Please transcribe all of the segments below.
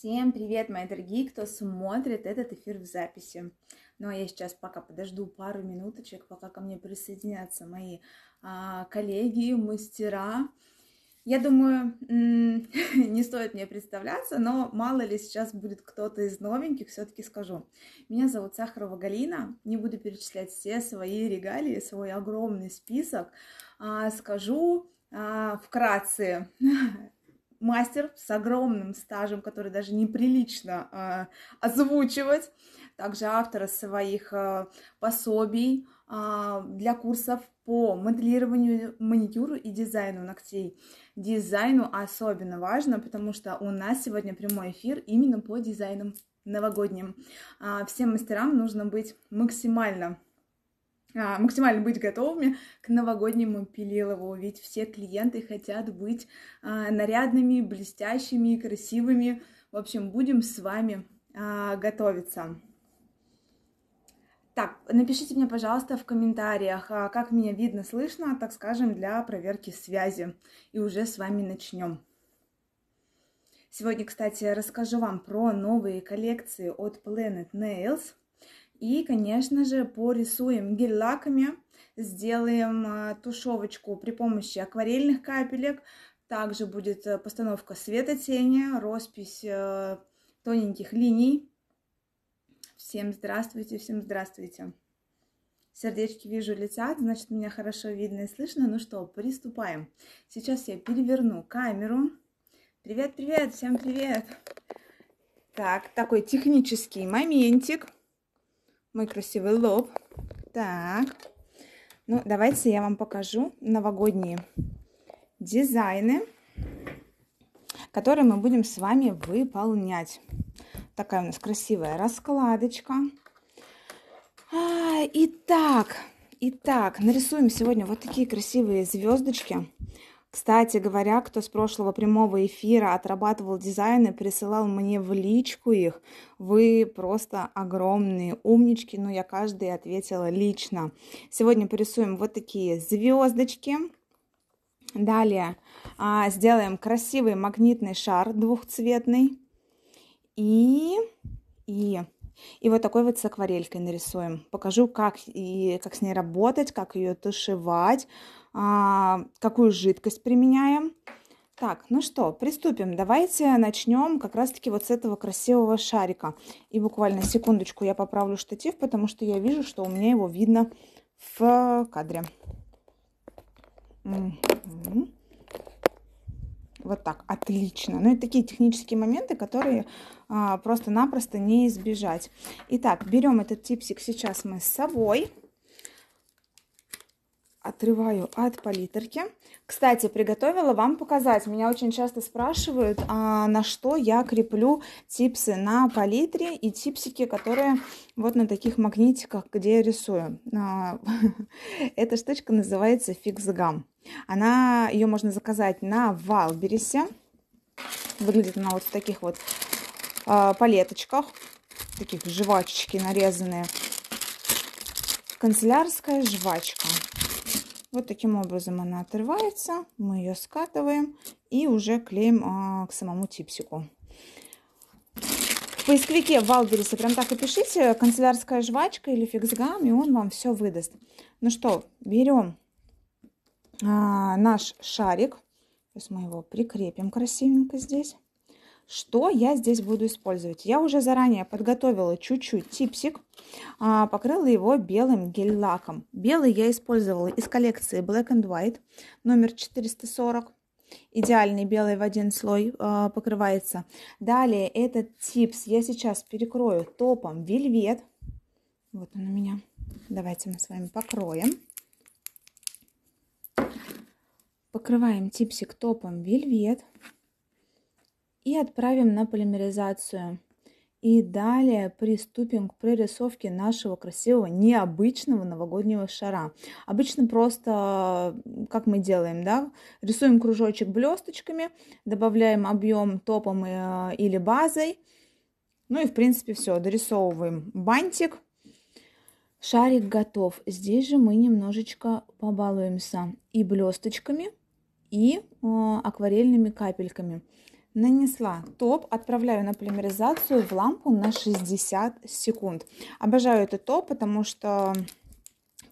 Всем привет, мои дорогие, кто смотрит этот эфир в записи. Ну, а я сейчас пока подожду пару минуточек, пока ко мне присоединятся мои а, коллеги, мастера. Я думаю, не стоит мне представляться, но мало ли сейчас будет кто-то из новеньких, все-таки скажу. Меня зовут Сахарова Галина, не буду перечислять все свои регалии, свой огромный список. А, скажу а, вкратце мастер с огромным стажем, который даже неприлично э, озвучивать, также автора своих э, пособий э, для курсов по моделированию маникюру и дизайну ногтей. Дизайну особенно важно, потому что у нас сегодня прямой эфир именно по дизайнам новогодним. Э, всем мастерам нужно быть максимально а, максимально быть готовыми к новогоднему Пилилову, ведь все клиенты хотят быть а, нарядными, блестящими, красивыми. В общем, будем с вами а, готовиться. Так, напишите мне, пожалуйста, в комментариях, как меня видно, слышно, так скажем, для проверки связи. И уже с вами начнем. Сегодня, кстати, расскажу вам про новые коллекции от Planet Nails – и, конечно же, порисуем гель-лаками, сделаем а, тушевочку при помощи акварельных капелек. Также будет э, постановка света-тени, роспись э, тоненьких линий. Всем здравствуйте, всем здравствуйте. Сердечки вижу летят, значит, меня хорошо видно и слышно. Ну что, приступаем. Сейчас я переверну камеру. Привет-привет, всем привет. Так, такой технический моментик мой красивый лоб. Так, ну давайте я вам покажу новогодние дизайны, которые мы будем с вами выполнять. Такая у нас красивая раскладочка. А, итак, итак, нарисуем сегодня вот такие красивые звездочки. Кстати говоря, кто с прошлого прямого эфира отрабатывал дизайны, присылал мне в личку их, вы просто огромные умнички, но я каждый ответила лично. Сегодня порисуем вот такие звездочки. Далее а, сделаем красивый магнитный шар двухцветный. И, и, и вот такой вот с акварелькой нарисуем. Покажу, как, и, как с ней работать, как ее тушевать. А, какую жидкость применяем. Так, ну что, приступим. Давайте начнем как раз-таки вот с этого красивого шарика. И буквально секундочку я поправлю штатив, потому что я вижу, что у меня его видно в кадре. Вот так, отлично. Ну, и такие технические моменты, которые а, просто-напросто не избежать. Итак, берем этот типсик сейчас мы с собой отрываю от палитрки. Кстати, приготовила вам показать. Меня очень часто спрашивают, а на что я креплю типсы на палитре и типсики, которые вот на таких магнитиках, где я рисую. А, эта штучка называется фиксгам. Она, ее можно заказать на Валберисе. Выглядит она вот в таких вот а, палеточках, таких жвачечки нарезанные. Канцелярская жвачка. Вот таким образом она отрывается, мы ее скатываем и уже клеим а, к самому типсику. В поисковике в прям так и пишите, канцелярская жвачка или фиксгам, и он вам все выдаст. Ну что, берем а, наш шарик, сейчас мы его прикрепим красивенько здесь. Что я здесь буду использовать? Я уже заранее подготовила чуть-чуть типсик, а, покрыла его белым гель-лаком. Белый я использовала из коллекции Black and White номер 440 идеальный белый в один слой а, покрывается. Далее этот типс я сейчас перекрою топом вельвет. Вот он у меня. Давайте мы с вами покроем. Покрываем типсик топом вельвет и отправим на полимеризацию. И далее приступим к прорисовке нашего красивого необычного новогоднего шара. Обычно просто, как мы делаем, да, рисуем кружочек блесточками, добавляем объем топом э, или базой. Ну и в принципе все, дорисовываем бантик. Шарик готов. Здесь же мы немножечко побалуемся и блесточками, и э, акварельными капельками. Нанесла топ, отправляю на полимеризацию в лампу на 60 секунд. Обожаю этот топ, потому что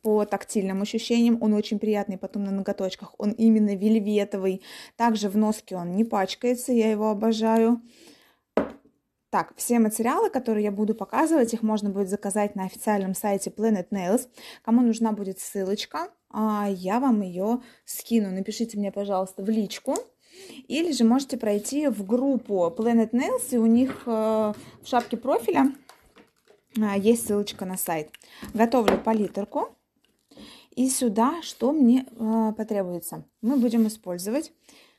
по тактильным ощущениям. Он очень приятный потом на ноготочках. Он именно вельветовый. Также в носке он не пачкается. Я его обожаю. Так, все материалы, которые я буду показывать, их можно будет заказать на официальном сайте Planet Nails. Кому нужна будет ссылочка, а, я вам ее скину. Напишите мне, пожалуйста, в личку. Или же можете пройти в группу Planet Nails, и у них э, в шапке профиля э, есть ссылочка на сайт. Готовлю палитрку. И сюда что мне э, потребуется? Мы будем использовать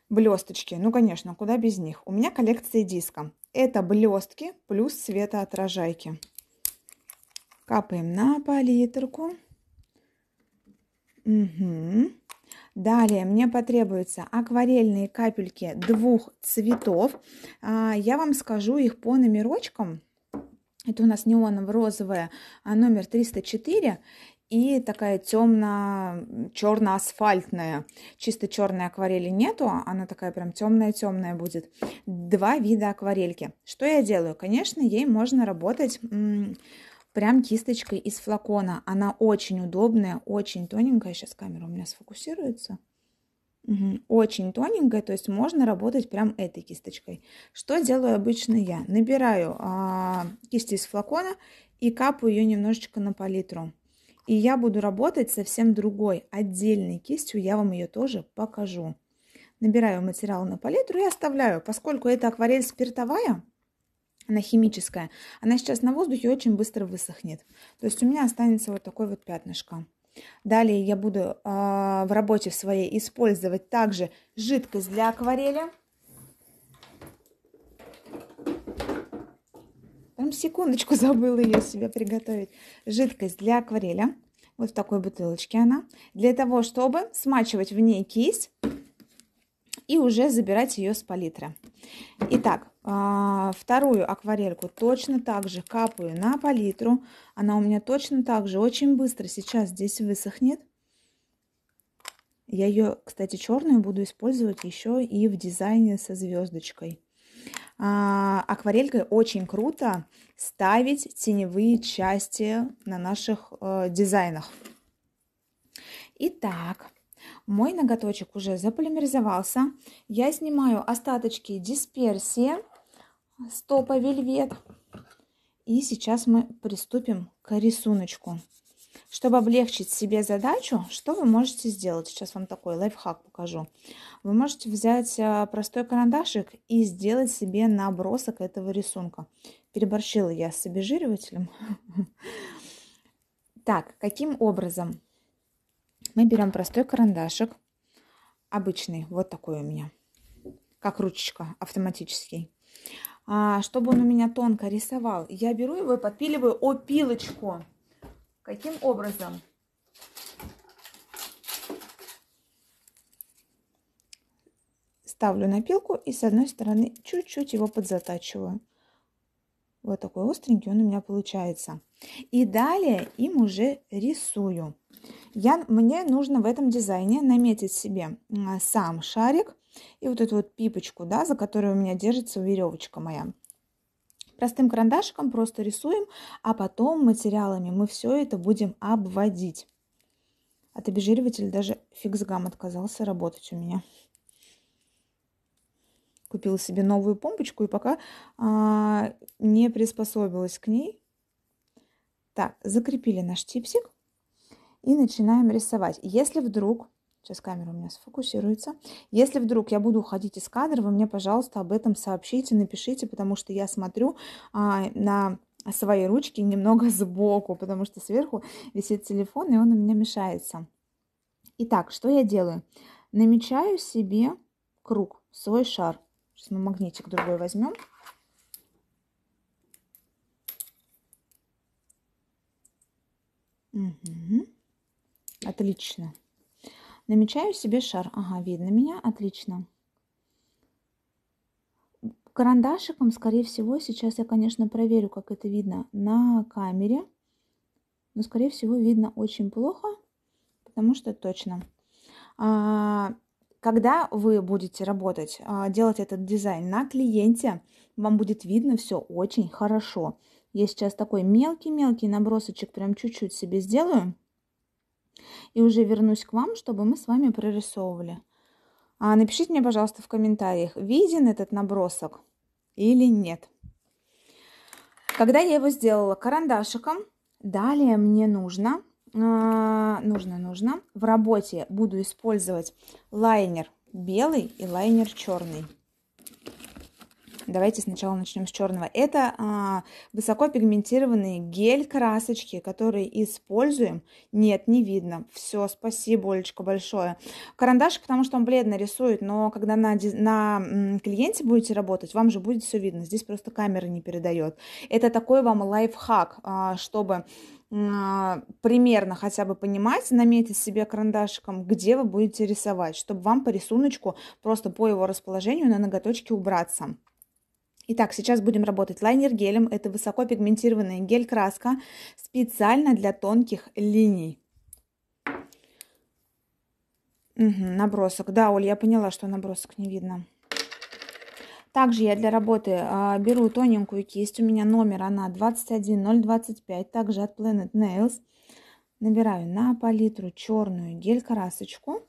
блесточки. Ну, конечно, куда без них. У меня коллекция диска. Это блестки плюс светоотражайки. Капаем на палитрку. Угу. Далее мне потребуются акварельные капельки двух цветов. А, я вам скажу их по номерочкам. Это у нас неоново-розовая номер 304 и такая темно-черно-асфальтная. Чисто черной акварели нету, она такая прям темная-темная будет. Два вида акварельки. Что я делаю? Конечно, ей можно работать прям кисточкой из флакона. Она очень удобная, очень тоненькая. Сейчас камера у меня сфокусируется. Угу. Очень тоненькая, то есть можно работать прям этой кисточкой. Что делаю обычно я? Набираю а, кисть из флакона и капаю ее немножечко на палитру. И я буду работать совсем другой, отдельной кистью, я вам ее тоже покажу. Набираю материал на палитру и оставляю. Поскольку это акварель спиртовая, она химическая. Она сейчас на воздухе очень быстро высохнет. То есть у меня останется вот такое вот пятнышко. Далее я буду э, в работе своей использовать также жидкость для акварели. Прям секундочку забыла ее себе приготовить. Жидкость для аквареля. Вот в такой бутылочке она. Для того, чтобы смачивать в ней кисть и уже забирать ее с палитры. Итак, а, вторую акварельку точно так же капаю на палитру. Она у меня точно так же очень быстро сейчас здесь высохнет. Я ее, кстати, черную буду использовать еще и в дизайне со звездочкой. А, акварелькой очень круто ставить теневые части на наших э, дизайнах. Итак, мой ноготочек уже заполимеризовался. Я снимаю остаточки дисперсии стопа вельвет. И сейчас мы приступим к рисуночку. Чтобы облегчить себе задачу, что вы можете сделать? Сейчас вам такой лайфхак покажу. Вы можете взять а, простой карандашик и сделать себе набросок этого рисунка. Переборщила я с обезжиривателем. Так, каким образом? Мы берем простой карандашик, обычный, вот такой у меня, как ручечка, автоматический. А, чтобы он у меня тонко рисовал. Я беру его и подпиливаю опилочку. Каким образом? Ставлю на пилку и с одной стороны чуть-чуть его подзатачиваю. Вот такой остренький он у меня получается. И далее им уже рисую. Я, мне нужно в этом дизайне наметить себе а, сам шарик и вот эту вот пипочку, да, за которую у меня держится веревочка моя. Простым карандашиком просто рисуем, а потом материалами мы все это будем обводить. От обезжиривателя даже фиксгам отказался работать у меня. Купила себе новую помпочку и пока а, не приспособилась к ней. Так, закрепили наш типсик и начинаем рисовать. Если вдруг Сейчас камера у меня сфокусируется. Если вдруг я буду уходить из кадра, вы мне, пожалуйста, об этом сообщите, напишите, потому что я смотрю а, на свои ручки немного сбоку, потому что сверху висит телефон, и он у меня мешается. Итак, что я делаю? Намечаю себе круг, свой шар. Сейчас мы магнитик другой возьмем. Угу. Отлично. Намечаю себе шар. Ага, видно меня, отлично. Карандашиком, скорее всего, сейчас я, конечно, проверю, как это видно на камере. Но, скорее всего, видно очень плохо, потому что точно. А, когда вы будете работать, а, делать этот дизайн на клиенте, вам будет видно все очень хорошо. Я сейчас такой мелкий-мелкий набросочек прям чуть-чуть себе сделаю. И уже вернусь к вам, чтобы мы с вами прорисовывали. А напишите мне, пожалуйста, в комментариях, виден этот набросок или нет. Когда я его сделала карандашиком, далее мне нужно, а, нужно, нужно, в работе буду использовать лайнер белый и лайнер черный. Давайте сначала начнем с черного. Это а, высоко пигментированный гель красочки, который используем. Нет, не видно. Все, спасибо, Олечка, большое. Карандаш, потому что он бледно рисует, но когда на, на клиенте будете работать, вам же будет все видно. Здесь просто камера не передает. Это такой вам лайфхак, а, чтобы а, примерно хотя бы понимать, наметить себе карандашиком, где вы будете рисовать, чтобы вам по рисунку просто по его расположению на ноготочке убраться. Итак, сейчас будем работать лайнер-гелем. Это высоко пигментированная гель-краска специально для тонких линий. Угу, набросок. Да, Оль, я поняла, что набросок не видно. Также я для работы а, беру тоненькую кисть. У меня номер, она 21025, также от Planet Nails. Набираю на палитру черную гель-красочку.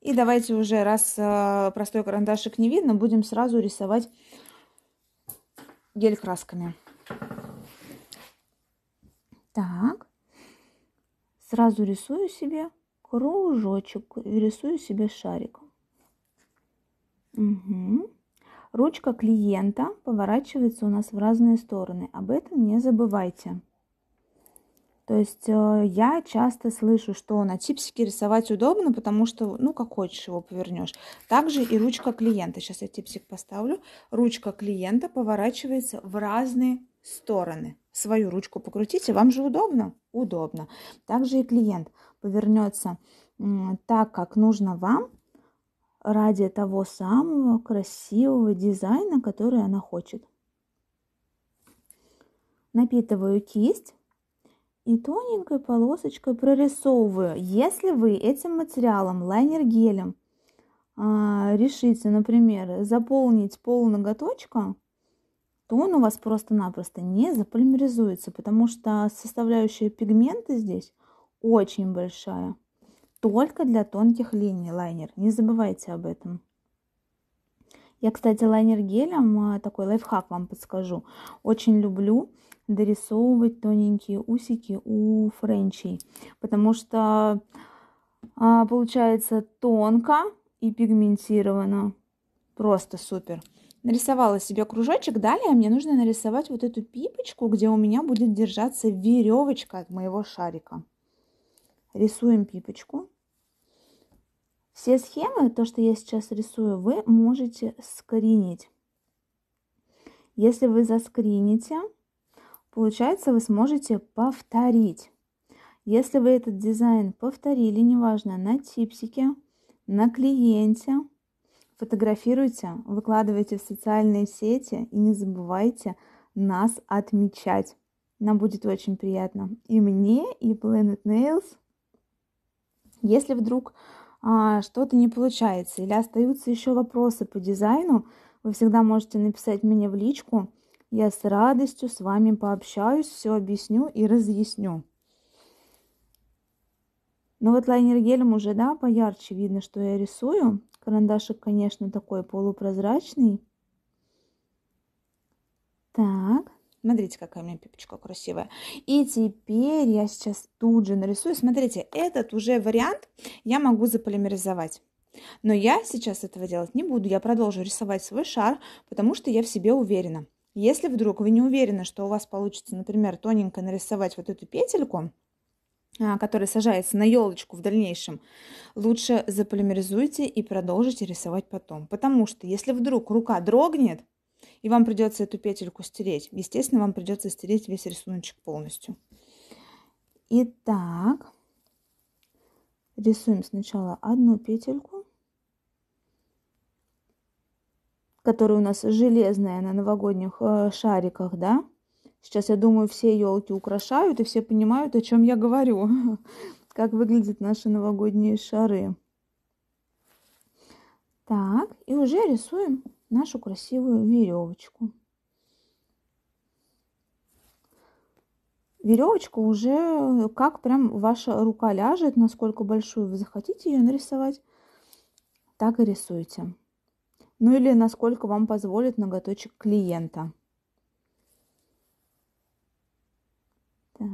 И давайте уже, раз э, простой карандашик не видно, будем сразу рисовать гель-красками. Так. Сразу рисую себе кружочек и рисую себе шарик. Угу. Ручка клиента поворачивается у нас в разные стороны. Об этом не забывайте. То есть э, я часто слышу, что на типсике рисовать удобно, потому что, ну, как хочешь его повернешь. Также и ручка клиента, сейчас я типсик поставлю, ручка клиента поворачивается в разные стороны. Свою ручку покрутите, вам же удобно? Удобно. Также и клиент повернется так, как нужно вам, ради того самого красивого дизайна, который она хочет. Напитываю кисть и тоненькой полосочкой прорисовываю. Если вы этим материалом, лайнер-гелем, а, решите, например, заполнить пол ноготочка, то он у вас просто-напросто не заполимеризуется, потому что составляющая пигмента здесь очень большая. Только для тонких линий лайнер. Не забывайте об этом. Я, кстати, лайнер гелем, а, такой лайфхак вам подскажу. Очень люблю дорисовывать тоненькие усики у френчей, потому что а, получается тонко и пигментировано. Просто супер. Нарисовала себе кружочек. Далее мне нужно нарисовать вот эту пипочку, где у меня будет держаться веревочка от моего шарика. Рисуем пипочку. Все схемы, то, что я сейчас рисую, вы можете скринить. Если вы заскрините, Получается, вы сможете повторить. Если вы этот дизайн повторили, неважно, на типсике, на клиенте, фотографируйте, выкладывайте в социальные сети и не забывайте нас отмечать. Нам будет очень приятно. И мне, и Planet Nails. Если вдруг а, что-то не получается или остаются еще вопросы по дизайну, вы всегда можете написать мне в личку. Я с радостью с вами пообщаюсь, все объясню и разъясню. Ну вот лайнер-гелем уже, да, поярче видно, что я рисую. Карандашик, конечно, такой полупрозрачный. Так, смотрите, какая у меня пипочка красивая. И теперь я сейчас тут же нарисую. Смотрите, этот уже вариант я могу заполимеризовать. Но я сейчас этого делать не буду. Я продолжу рисовать свой шар, потому что я в себе уверена. Если вдруг вы не уверены, что у вас получится, например, тоненько нарисовать вот эту петельку, а, которая сажается на елочку в дальнейшем, лучше заполимеризуйте и продолжите рисовать потом. Потому что если вдруг рука дрогнет, и вам придется эту петельку стереть, естественно, вам придется стереть весь рисуночек полностью. Итак, рисуем сначала одну петельку. которые у нас железные на новогодних э, шариках, да. Сейчас, я думаю, все елки украшают, и все понимают, о чем я говорю, как выглядят наши новогодние шары. Так, и уже рисуем нашу красивую веревочку. Веревочка уже э, как прям ваша рука ляжет, насколько большую вы захотите ее нарисовать, так и рисуйте ну или насколько вам позволит ноготочек клиента. Так,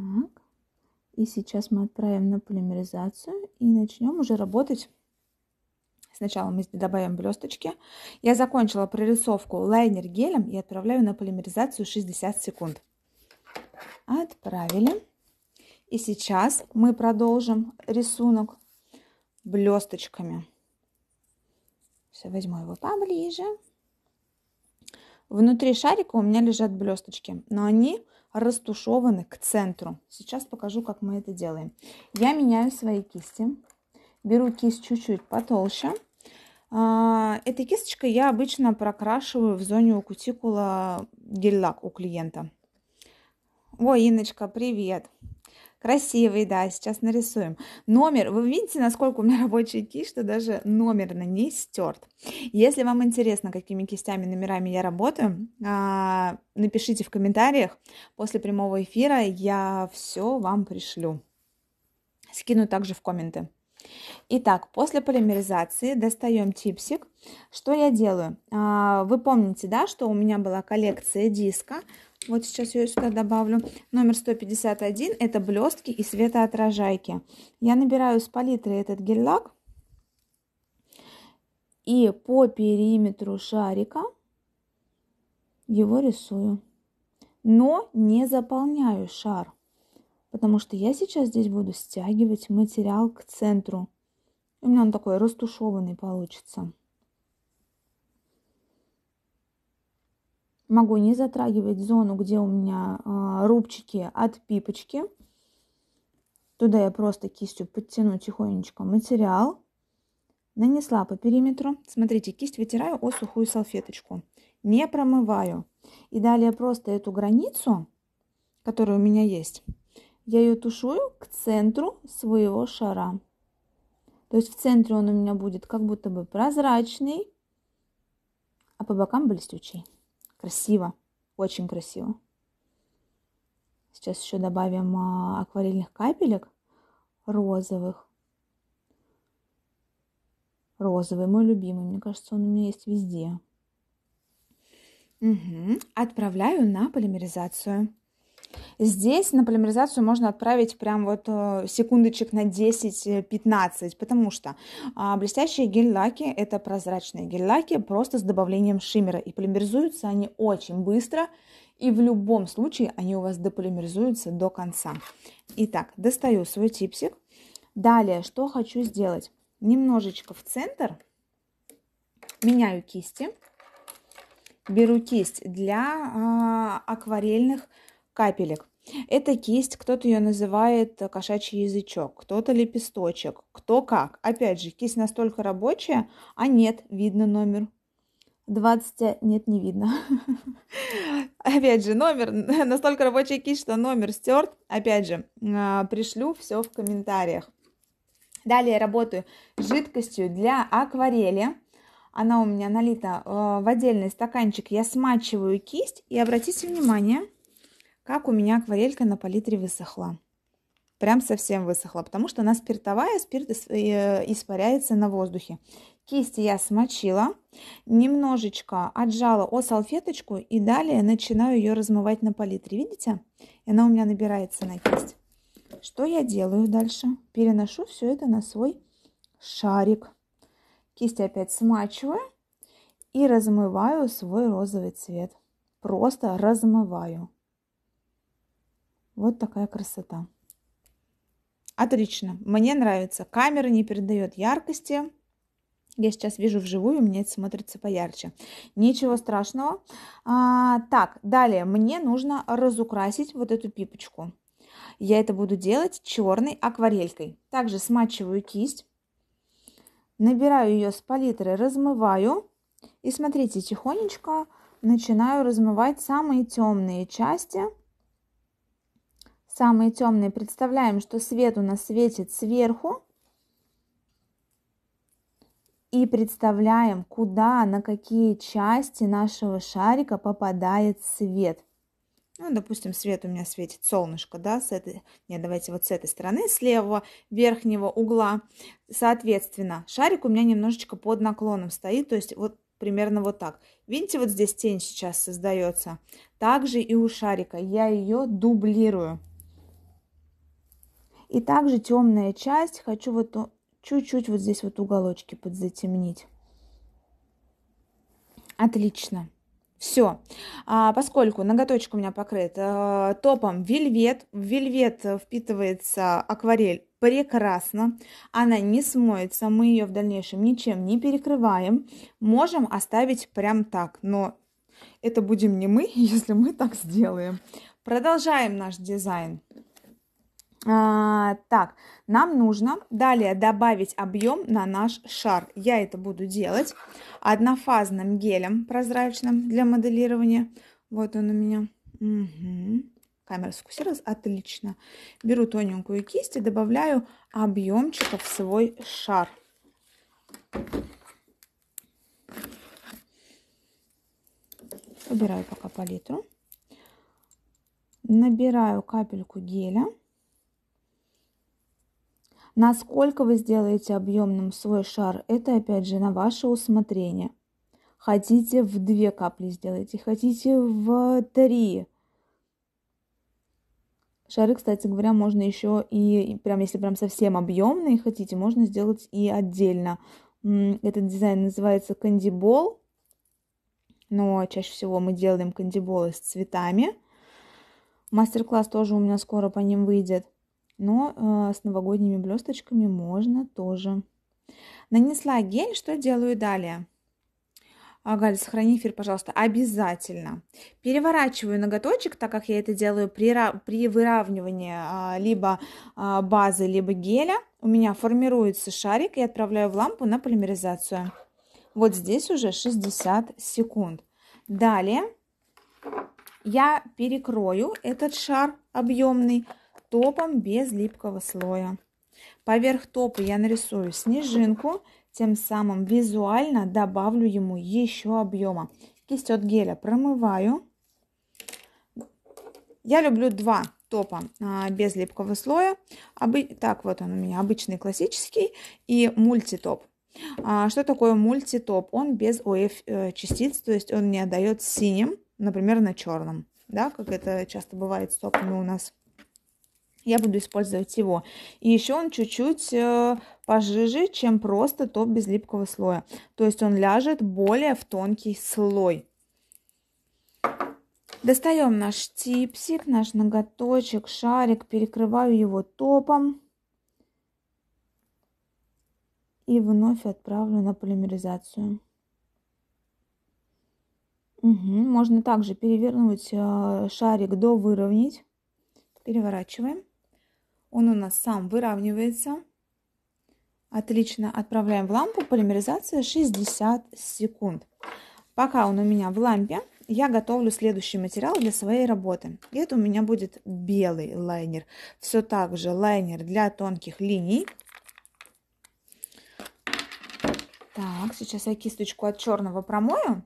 и сейчас мы отправим на полимеризацию и начнем уже работать. Сначала мы добавим блесточки. Я закончила прорисовку лайнер гелем и отправляю на полимеризацию 60 секунд. Отправили. И сейчас мы продолжим рисунок блесточками. Все, возьму его поближе. Внутри шарика у меня лежат блесточки, но они растушеваны к центру. Сейчас покажу, как мы это делаем. Я меняю свои кисти. Беру кисть чуть-чуть потолще. А, этой кисточкой я обычно прокрашиваю в зоне у кутикула гель-лак у клиента. Ой, Иночка, привет! Красивый, да, сейчас нарисуем. Номер, вы видите, насколько у меня рабочие кисть, что даже номер на ней стерт. Если вам интересно, какими кистями, номерами я работаю, а, напишите в комментариях. После прямого эфира я все вам пришлю. Скину также в комменты. Итак, после полимеризации достаем чипсик. Что я делаю? А, вы помните, да, что у меня была коллекция диска, вот сейчас я сюда добавлю номер 151. Это блестки и светоотражайки. Я набираю с палитры этот гель-лак. И по периметру шарика его рисую. Но не заполняю шар. Потому что я сейчас здесь буду стягивать материал к центру. У меня он такой растушеванный получится. Могу не затрагивать зону, где у меня э, рубчики от пипочки. Туда я просто кистью подтяну тихонечко материал. Нанесла по периметру. Смотрите, кисть вытираю о сухую салфеточку. Не промываю. И далее просто эту границу, которая у меня есть, я ее тушую к центру своего шара. То есть в центре он у меня будет как будто бы прозрачный, а по бокам блестючий. Красиво, очень красиво. Сейчас еще добавим а, акварельных капелек розовых. Розовый, мой любимый. Мне кажется, он у меня есть везде. Угу. Отправляю на полимеризацию. Здесь на полимеризацию можно отправить прям вот э, секундочек на 10-15, потому что а, блестящие гель-лаки – это прозрачные гель-лаки просто с добавлением шиммера, и полимеризуются они очень быстро, и в любом случае они у вас дополимеризуются до конца. Итак, достаю свой типсик. Далее, что хочу сделать? Немножечко в центр меняю кисти беру кисть для а, акварельных капелек. Это кисть, кто-то ее называет э, кошачий язычок, кто-то лепесточек, кто как. Опять же, кисть настолько рабочая, а нет, видно номер 20 а нет, не видно. Опять же, номер, настолько рабочая кисть, что номер стерт. Опять же, а, пришлю все в комментариях. Далее работаю жидкостью для акварели. Она у меня налита э, в отдельный стаканчик. Я смачиваю кисть. И обратите внимание, как у меня акварелька на палитре высохла. Прям совсем высохла, потому что она спиртовая, спирт э, испаряется на воздухе. Кисти я смочила, немножечко отжала о салфеточку и далее начинаю ее размывать на палитре. Видите? она у меня набирается на кисть. Что я делаю дальше? Переношу все это на свой шарик. Кисть опять смачиваю и размываю свой розовый цвет. Просто размываю. Вот такая красота. Отлично, мне нравится. Камера не передает яркости. Я сейчас вижу вживую, мне это смотрится поярче. Ничего страшного. А, так, далее мне нужно разукрасить вот эту пипочку. Я это буду делать черной акварелькой. Также смачиваю кисть, набираю ее с палитры, размываю. И смотрите, тихонечко начинаю размывать самые темные части. Самые темные представляем, что свет у нас светит сверху. И представляем, куда, на какие части нашего шарика попадает свет. Ну, допустим, свет у меня светит солнышко, да, с этой, нет, давайте вот с этой стороны, с левого верхнего угла. Соответственно, шарик у меня немножечко под наклоном стоит, то есть вот примерно вот так. Видите, вот здесь тень сейчас создается. Также и у шарика я ее дублирую. И также темная часть хочу вот чуть-чуть вот здесь вот уголочки подзатемнить. Отлично. Все. А, поскольку ноготочек у меня покрыт а, топом вельвет, в вельвет впитывается акварель прекрасно, она не смоется, мы ее в дальнейшем ничем не перекрываем, можем оставить прям так, но это будем не мы, если мы так сделаем. Продолжаем наш дизайн. А, так, нам нужно далее добавить объем на наш шар. Я это буду делать однофазным гелем прозрачным для моделирования. Вот он у меня. Угу. Камера сфокусировалась. Отлично. Беру тоненькую кисть и добавляю объемчиков в свой шар. Убираю пока палитру. Набираю капельку геля. Насколько вы сделаете объемным свой шар, это опять же на ваше усмотрение. Хотите в две капли сделайте, хотите в три. Шары, кстати говоря, можно еще и, прям если прям совсем объемные хотите, можно сделать и отдельно. Этот дизайн называется кандибол, но чаще всего мы делаем кандиболы с цветами. Мастер-класс тоже у меня скоро по ним выйдет но э, с новогодними блесточками можно тоже. Нанесла гель, что делаю далее? А, Галь, сохрани эфир, пожалуйста, обязательно. Переворачиваю ноготочек, так как я это делаю при, при выравнивании а, либо а, базы, либо геля. У меня формируется шарик и отправляю в лампу на полимеризацию. Вот здесь уже 60 секунд. Далее я перекрою этот шар объемный топом без липкого слоя. Поверх топа я нарисую снежинку, тем самым визуально добавлю ему еще объема. Кисть от геля промываю. Я люблю два топа а, без липкого слоя. Обы... Так, вот он у меня обычный классический и мультитоп. А, что такое мультитоп? Он без ОФ э, частиц, то есть он не отдает синим, например, на черном. Да, как это часто бывает с топами у нас я буду использовать его. И еще он чуть-чуть э, пожиже, чем просто топ без липкого слоя. То есть он ляжет более в тонкий слой. Достаем наш типсик, наш ноготочек, шарик, перекрываю его топом. И вновь отправлю на полимеризацию. Угу. Можно также перевернуть э, шарик до выровнять. Переворачиваем. Он у нас сам выравнивается. Отлично. Отправляем в лампу. Полимеризация 60 секунд. Пока он у меня в лампе, я готовлю следующий материал для своей работы. И это у меня будет белый лайнер. Все так же лайнер для тонких линий. Так, сейчас я кисточку от черного промою.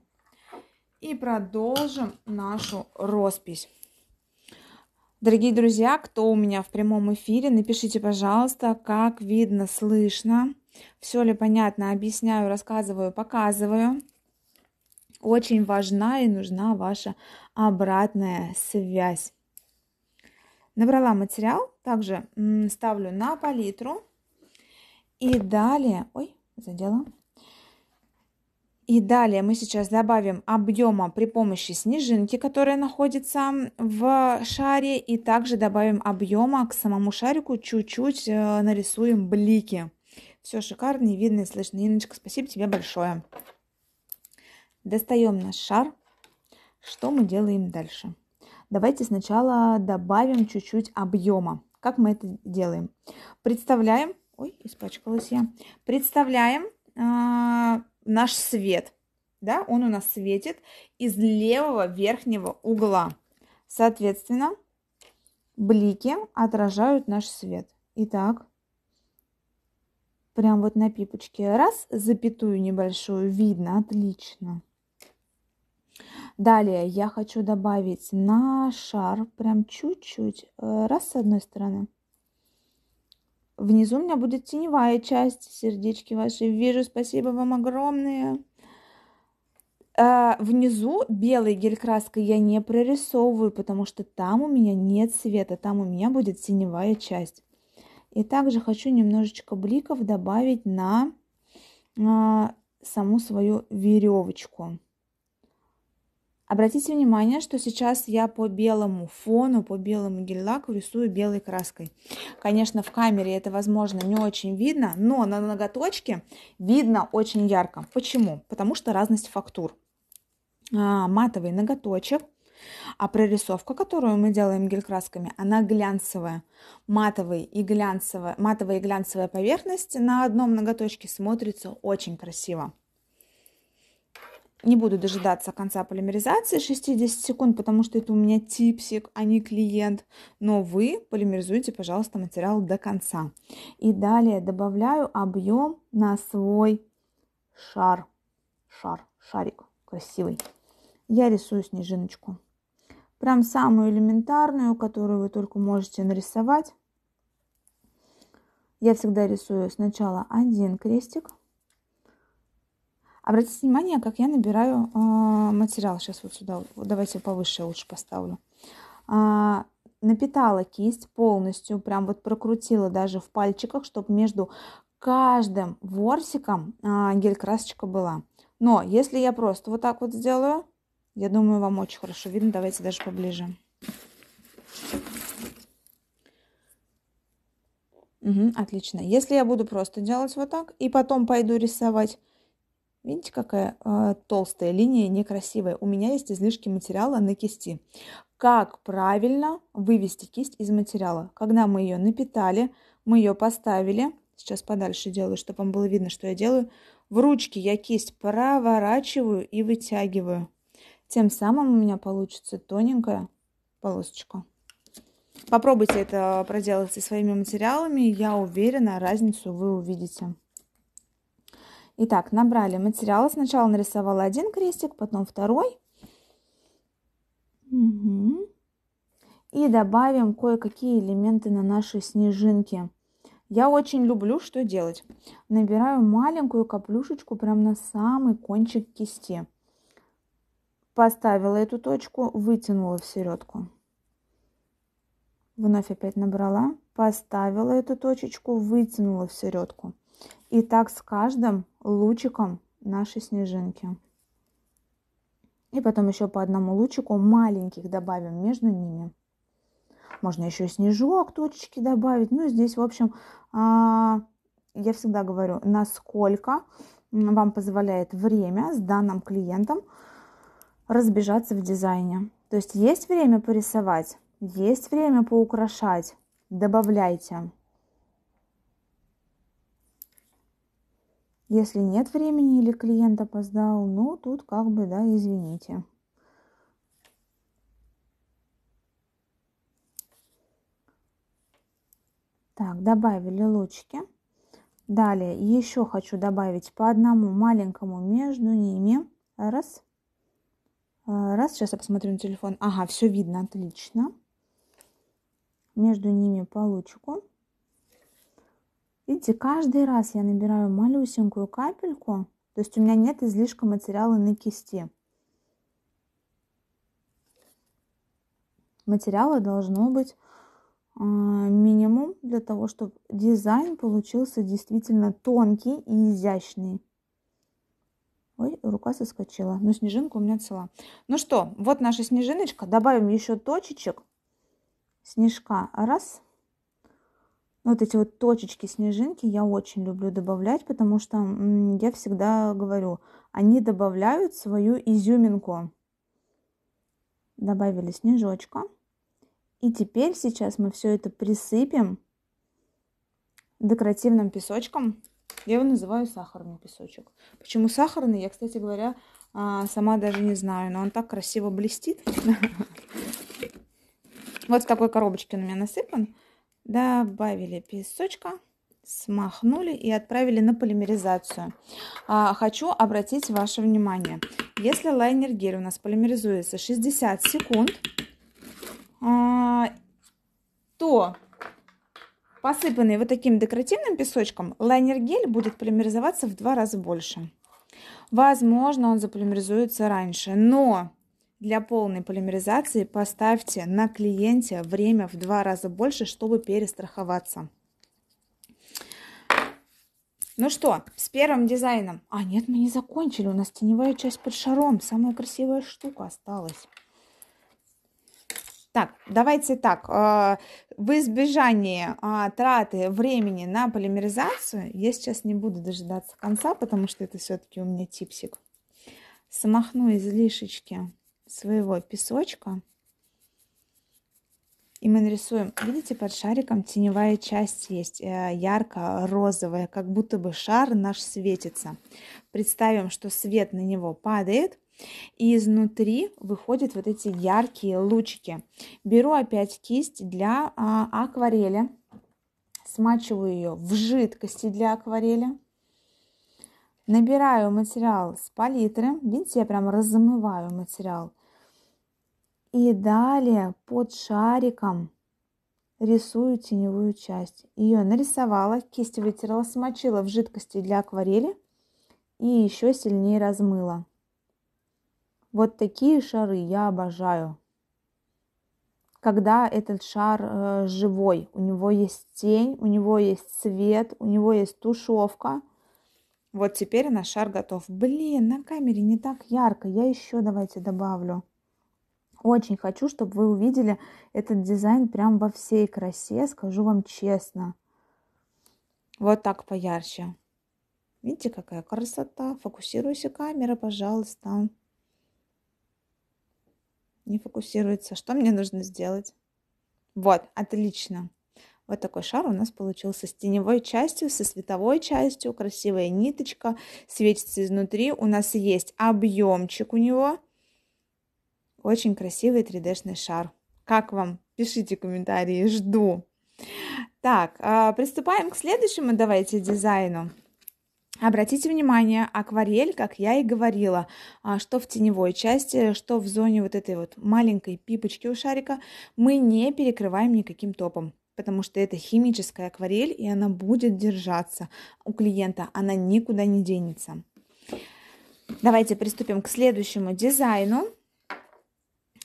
И продолжим нашу роспись. Дорогие друзья, кто у меня в прямом эфире, напишите, пожалуйста, как видно, слышно, все ли понятно, объясняю, рассказываю, показываю. Очень важна и нужна ваша обратная связь. Набрала материал, также ставлю на палитру. И далее, ой, задела, и далее мы сейчас добавим объема при помощи снежинки, которая находится в шаре. И также добавим объема к самому шарику, чуть-чуть э, нарисуем блики. Все шикарно и видно и слышно. Иночка, спасибо тебе большое. Достаем наш шар. Что мы делаем дальше? Давайте сначала добавим чуть-чуть объема. Как мы это делаем? Представляем, ой, испачкалась я. Представляем э, наш свет, да, он у нас светит из левого верхнего угла. Соответственно, блики отражают наш свет. Итак, прям вот на пипочке раз, запятую небольшую видно, отлично. Далее я хочу добавить на шар прям чуть-чуть, э, раз с одной стороны – Внизу у меня будет теневая часть, сердечки ваши. Вижу, спасибо вам огромное. А, внизу белой гель-краской я не прорисовываю, потому что там у меня нет света, там у меня будет теневая часть. И также хочу немножечко бликов добавить на а, саму свою веревочку. Обратите внимание, что сейчас я по белому фону, по белому гель-лаку рисую белой краской. Конечно, в камере это, возможно, не очень видно, но на ноготочке видно очень ярко. Почему? Потому что разность фактур. А, матовый ноготочек, а прорисовка, которую мы делаем гель-красками, она глянцевая. Матовый и глянцевая, матовая и глянцевая поверхность на одном ноготочке смотрится очень красиво. Не буду дожидаться конца полимеризации 60 секунд, потому что это у меня типсик, а не клиент. Но вы полимеризуйте, пожалуйста, материал до конца. И далее добавляю объем на свой шар. Шар, шарик красивый. Я рисую снежиночку. Прям самую элементарную, которую вы только можете нарисовать. Я всегда рисую сначала один крестик, Обратите внимание, как я набираю э, материал. Сейчас вот сюда, давайте повыше лучше поставлю. А, напитала кисть полностью, прям вот прокрутила даже в пальчиках, чтобы между каждым ворсиком а, гель-красочка была. Но если я просто вот так вот сделаю, я думаю, вам очень хорошо видно. Давайте даже поближе. Угу, отлично. Если я буду просто делать вот так и потом пойду рисовать, Видите, какая э, толстая линия, некрасивая. У меня есть излишки материала на кисти. Как правильно вывести кисть из материала? Когда мы ее напитали, мы ее поставили. Сейчас подальше делаю, чтобы вам было видно, что я делаю. В ручке я кисть проворачиваю и вытягиваю. Тем самым у меня получится тоненькая полосочка. Попробуйте это проделать со своими материалами. Я уверена, разницу вы увидите. Итак, набрали материала. Сначала нарисовала один крестик, потом второй. Угу. И добавим кое-какие элементы на наши снежинки. Я очень люблю что делать. Набираю маленькую каплюшечку прямо на самый кончик кисти. Поставила эту точку, вытянула в середку. Вновь опять набрала, поставила эту точечку, вытянула в середку. И так с каждым лучиком нашей снежинки. И потом еще по одному лучику маленьких добавим между ними. Можно еще снежок, точечки добавить. Ну, здесь, в общем, а, я всегда говорю, насколько вам позволяет время с данным клиентом разбежаться в дизайне. То есть есть время порисовать, есть время поукрашать, добавляйте. Если нет времени или клиент опоздал, ну тут как бы, да, извините. Так, добавили лучики. Далее еще хочу добавить по одному маленькому между ними. Раз. Э, раз, сейчас я посмотрю на телефон. Ага, все видно, отлично. Между ними по лучику. Видите, каждый раз я набираю малюсенькую капельку, то есть у меня нет излишка материала на кисти. Материала должно быть э, минимум для того, чтобы дизайн получился действительно тонкий и изящный. Ой, рука соскочила. Но снежинка у меня цела. Ну что, вот наша снежиночка. Добавим еще точечек. Снежка. Раз. Вот эти вот точечки, снежинки я очень люблю добавлять, потому что я всегда говорю, они добавляют свою изюминку. Добавили снежочка. И теперь сейчас мы все это присыпем декоративным песочком. Я его называю сахарный песочек. Почему сахарный, я, кстати говоря, а, сама даже не знаю, но он так красиво блестит. Вот в такой коробочке он у меня насыпан. Добавили песочка, смахнули и отправили на полимеризацию. А, хочу обратить ваше внимание, если лайнер гель у нас полимеризуется 60 секунд, а, то посыпанный вот таким декоративным песочком, лайнер-гель будет полимеризоваться в два раза больше. Возможно, он заполимеризуется раньше, но для полной полимеризации поставьте на клиенте время в два раза больше, чтобы перестраховаться. Ну что, с первым дизайном. А, нет, мы не закончили. У нас теневая часть под шаром. Самая красивая штука осталась. Так, давайте так. Э, в избежание а, траты времени на полимеризацию, я сейчас не буду дожидаться конца, потому что это все-таки у меня типсик. Смахну излишечки своего песочка. И мы нарисуем, видите, под шариком теневая часть есть, э, ярко-розовая, как будто бы шар наш светится. Представим, что свет на него падает, и изнутри выходят вот эти яркие лучики. Беру опять кисть для а, акварели, смачиваю ее в жидкости для акварели. Набираю материал с палитры, видите, я прям размываю материал и далее под шариком рисую теневую часть. Ее нарисовала, кисть вытерла, смочила в жидкости для акварели и еще сильнее размыла. Вот такие шары я обожаю. Когда этот шар э, живой, у него есть тень, у него есть цвет, у него есть тушевка. Вот теперь наш шар готов. Блин, на камере не так ярко. Я еще давайте добавлю. Очень хочу, чтобы вы увидели этот дизайн прям во всей красе, скажу вам честно. Вот так поярче. Видите, какая красота. Фокусируйся, камера, пожалуйста. Не фокусируется. Что мне нужно сделать? Вот, отлично. Вот такой шар у нас получился с теневой частью, со световой частью. Красивая ниточка, светится изнутри. У нас есть объемчик у него. Очень красивый 3D-шный шар. Как вам? Пишите комментарии, жду. Так, а, приступаем к следующему, давайте, дизайну. Обратите внимание, акварель, как я и говорила, а, что в теневой части, что в зоне вот этой вот маленькой пипочки у шарика, мы не перекрываем никаким топом потому что это химическая акварель, и она будет держаться у клиента, она никуда не денется. Давайте приступим к следующему дизайну.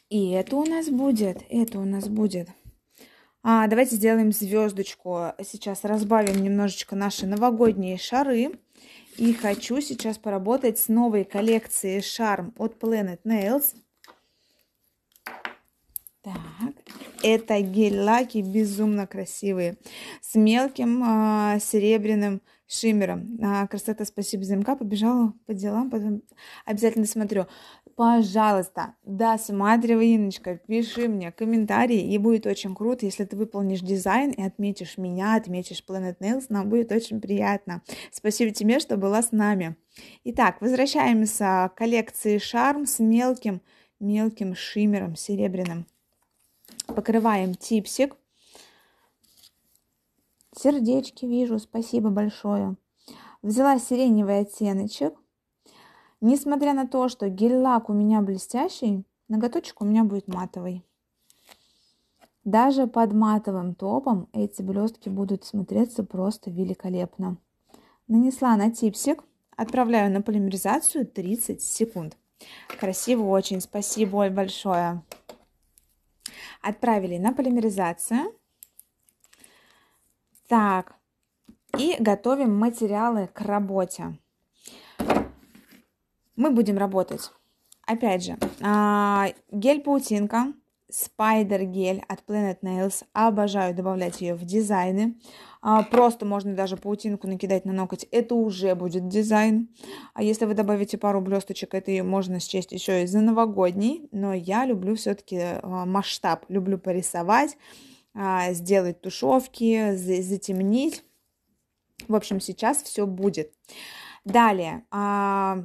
И это у нас будет, это у нас будет. А, давайте сделаем звездочку. Сейчас разбавим немножечко наши новогодние шары. И хочу сейчас поработать с новой коллекцией шарм от Planet Nails. Так, это гель-лаки безумно красивые. С мелким а, серебряным шиммером. А, красота, спасибо за МК, побежала по делам, потом обязательно смотрю. Пожалуйста, досматривай, Иночка, пиши мне комментарии, и будет очень круто, если ты выполнишь дизайн и отметишь меня, отметишь Planet Nails, нам будет очень приятно. Спасибо тебе, что была с нами. Итак, возвращаемся к коллекции Шарм с мелким, мелким шиммером серебряным. Покрываем типсик Сердечки вижу, спасибо большое. Взяла сиреневый оттеночек. Несмотря на то, что гель-лак у меня блестящий, ноготочек у меня будет матовый. Даже под матовым топом эти блестки будут смотреться просто великолепно. Нанесла на типсик, отправляю на полимеризацию 30 секунд. Красиво очень, спасибо большое. Отправили на полимеризацию. Так, и готовим материалы к работе. Мы будем работать. Опять же, гель-паутинка, спайдер гель от Planet Nails. Обожаю добавлять ее в дизайны. А, просто можно даже паутинку накидать на ноготь. Это уже будет дизайн. А если вы добавите пару блесточек, это ее можно счесть еще и за новогодний. Но я люблю все-таки а, масштаб. Люблю порисовать а, сделать тушевки, затемнить. В общем, сейчас все будет. Далее, а,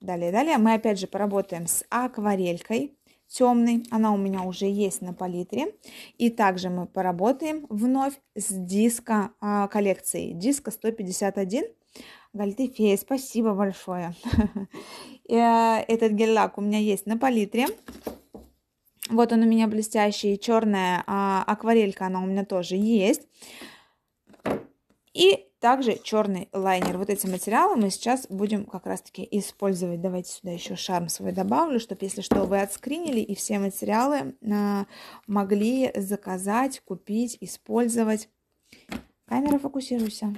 далее, далее мы опять же поработаем с акварелькой темной. Она у меня уже есть на палитре. И также мы поработаем вновь с диско а, коллекцией. Диско 151. Гальтефея, спасибо большое. Э, этот гель-лак у меня есть на палитре. Вот он у меня блестящий, черная а, акварелька, она у меня тоже есть. И также черный лайнер. Вот эти материалы мы сейчас будем как раз-таки использовать. Давайте сюда еще шарм свой добавлю, чтобы, если что, вы отскринили и все материалы а, могли заказать, купить, использовать. Камера, фокусируйся.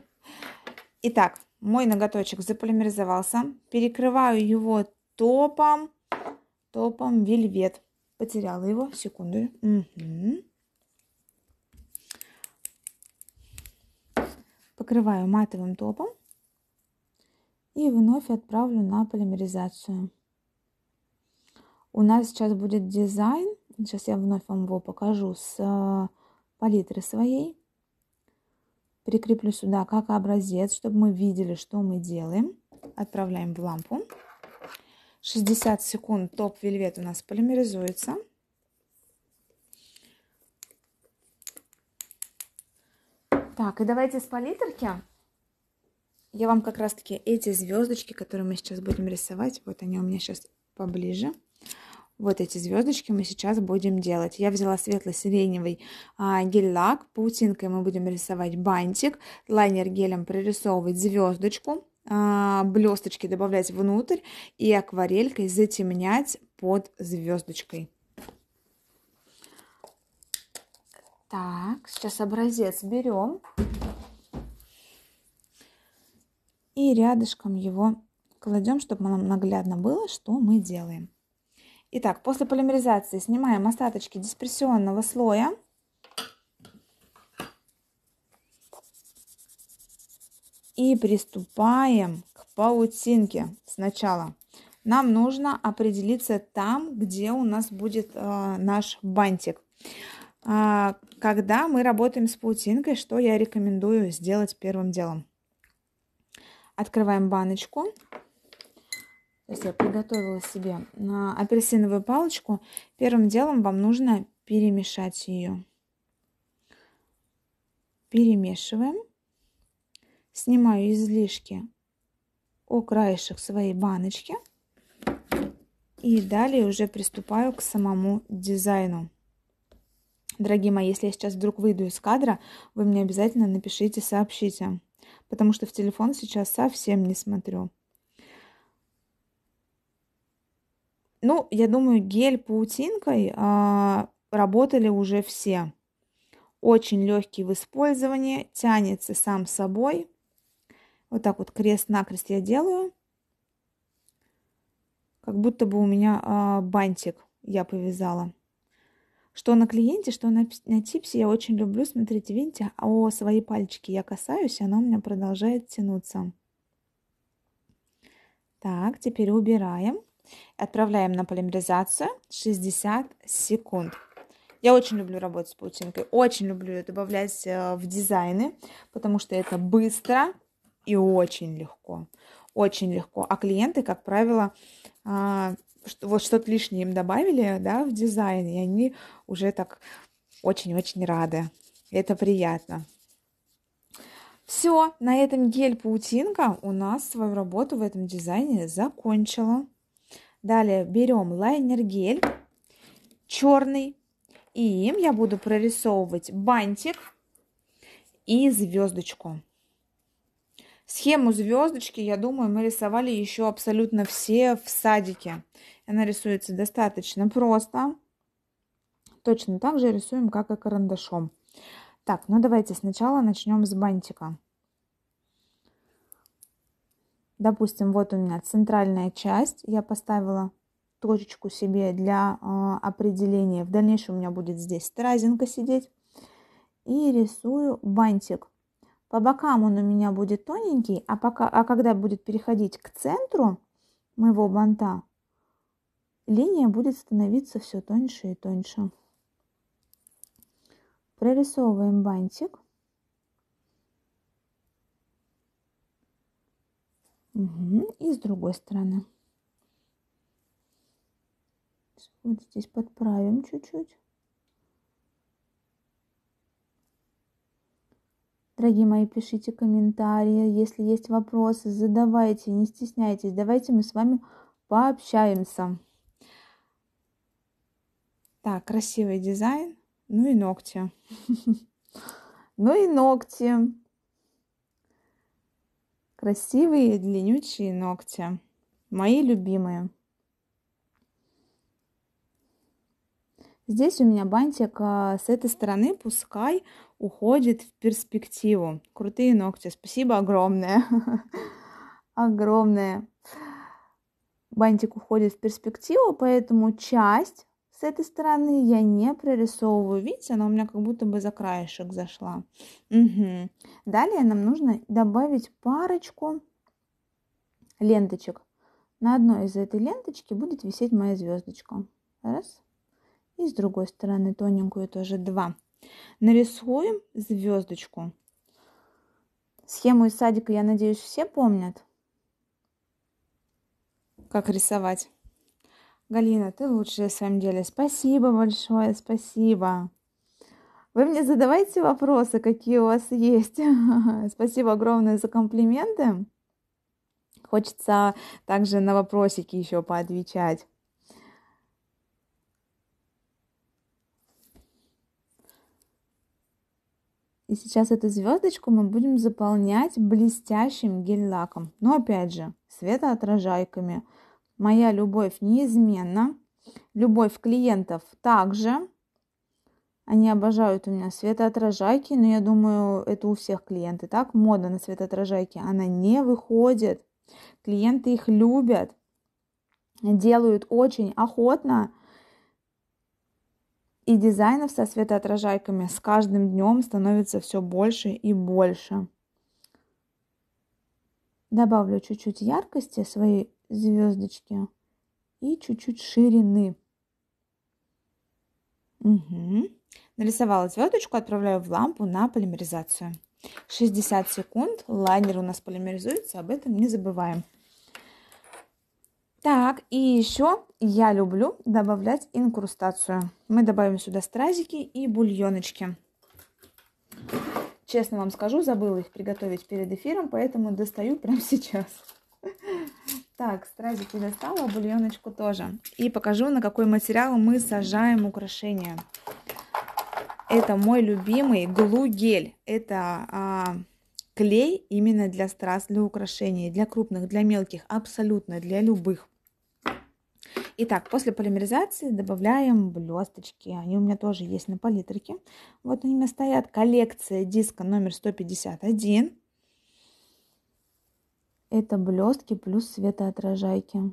Итак, мой ноготочек заполимеризовался. Перекрываю его топом, топом вельвет. Потеряла его. Секунду. Угу. Покрываю матовым топом и вновь отправлю на полимеризацию. У нас сейчас будет дизайн. Сейчас я вновь вам его покажу с э, палитры своей. Прикреплю сюда как образец, чтобы мы видели, что мы делаем. Отправляем в лампу. 60 секунд топ вельвет у нас полимеризуется. Так, и давайте с палитрки. Я вам как раз-таки эти звездочки, которые мы сейчас будем рисовать, вот они у меня сейчас поближе. Вот эти звездочки мы сейчас будем делать. Я взяла светло-сиреневый а, гель-лак, паутинкой мы будем рисовать бантик, лайнер гелем прорисовывать звездочку. А, блесточки добавлять внутрь и акварелькой затемнять под звездочкой. Так, сейчас образец берем и рядышком его кладем, чтобы нам наглядно было, что мы делаем. Итак, после полимеризации снимаем остаточки дисперсионного слоя И приступаем к паутинке сначала. Нам нужно определиться там, где у нас будет э, наш бантик. Э, когда мы работаем с паутинкой, что я рекомендую сделать первым делом? Открываем баночку. То я приготовила себе а, апельсиновую палочку. Первым делом вам нужно перемешать ее. Перемешиваем снимаю излишки о краешек своей баночки и далее уже приступаю к самому дизайну. Дорогие мои, если я сейчас вдруг выйду из кадра, вы мне обязательно напишите, сообщите, потому что в телефон сейчас совсем не смотрю. Ну, я думаю, гель паутинкой а, работали уже все. Очень легкий в использовании, тянется сам собой. Вот так вот крест-накрест я делаю. Как будто бы у меня э, бантик я повязала. Что на клиенте, что на, на типсе я очень люблю. Смотрите, видите, а, о свои пальчики я касаюсь, оно у меня продолжает тянуться. Так, теперь убираем. Отправляем на полимеризацию 60 секунд. Я очень люблю работать с паутинкой, очень люблю ее добавлять э, в дизайны, потому что это быстро, и очень легко. Очень легко. А клиенты, как правило, а, вот что-то лишнее им добавили, да, в дизайн, и они уже так очень-очень рады. Это приятно. Все, на этом гель-паутинка у нас свою работу в этом дизайне закончила. Далее берем лайнер-гель черный, и им я буду прорисовывать бантик и звездочку. Схему звездочки, я думаю, мы рисовали еще абсолютно все в садике. Она рисуется достаточно просто. Точно так же рисуем, как и карандашом. Так, ну давайте сначала начнем с бантика. Допустим, вот у меня центральная часть. Я поставила точечку себе для э, определения. В дальнейшем у меня будет здесь стразинка сидеть. И рисую бантик. По бокам он у меня будет тоненький, а, пока, а когда будет переходить к центру моего банта, линия будет становиться все тоньше и тоньше. Прорисовываем бантик. Угу. И с другой стороны. Вот здесь подправим чуть-чуть. Дорогие мои, пишите комментарии, если есть вопросы, задавайте, не стесняйтесь, давайте мы с вами пообщаемся. Так, красивый дизайн, ну и ногти. Ну и ногти. Красивые длиннючие ногти. Мои любимые. Здесь у меня бантик а, с этой стороны, пускай уходит в перспективу. Крутые ногти. Спасибо огромное. Огромное. Бантик уходит в перспективу, поэтому часть с этой стороны я не прорисовываю. Видите, она у меня как будто бы за краешек зашла. Угу. Далее нам нужно добавить парочку ленточек. На одной из этой ленточки будет висеть моя звездочка. Раз. И с другой стороны тоненькую тоже два. Нарисуем звездочку. Схему из садика, я надеюсь, все помнят, как рисовать. Галина, ты лучшая в своем деле. Спасибо большое, спасибо. Вы мне задавайте вопросы, какие у вас есть. Спасибо огромное за комплименты. Хочется также на вопросики еще поотвечать. И сейчас эту звездочку мы будем заполнять блестящим гель-лаком. Но опять же, светоотражайками. Моя любовь неизменна. Любовь клиентов также. Они обожают у меня светоотражайки, но я думаю, это у всех клиенты. Так, мода на светоотражайки, она не выходит. Клиенты их любят, делают очень охотно. И дизайнов со светоотражайками с каждым днем становится все больше и больше. Добавлю чуть-чуть яркости своей звездочки и чуть-чуть ширины. Угу. Нарисовала звездочку, отправляю в лампу на полимеризацию. 60 секунд, лайнер у нас полимеризуется, об этом не забываем. Так, и еще я люблю добавлять инкрустацию. Мы добавим сюда стразики и бульоночки. Честно вам скажу, забыла их приготовить перед эфиром, поэтому достаю прямо сейчас. Так, стразики достала, бульоночку тоже. И покажу, на какой материал мы сажаем украшения. Это мой любимый глу-гель. Это а, клей именно для страз, для украшений, для крупных, для мелких, абсолютно для любых. Итак, после полимеризации добавляем блесточки. Они у меня тоже есть на палитрике. Вот они у меня стоят. Коллекция диска номер 151. Это блестки плюс светоотражайки.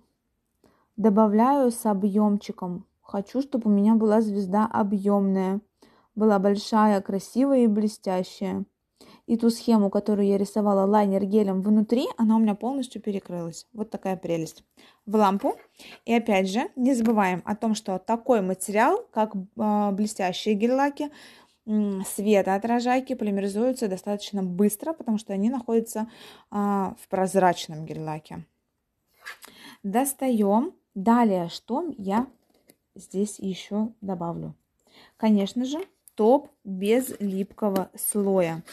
Добавляю с объемчиком. Хочу, чтобы у меня была звезда объемная. Была большая, красивая и блестящая и ту схему, которую я рисовала лайнер гелем внутри, она у меня полностью перекрылась. Вот такая прелесть. В лампу. И опять же, не забываем о том, что такой материал, как а, блестящие гель-лаки, светоотражайки полимеризуются достаточно быстро, потому что они находятся а, в прозрачном гель-лаке. Достаем. Далее, что я здесь еще добавлю? Конечно же, топ без липкого слоя.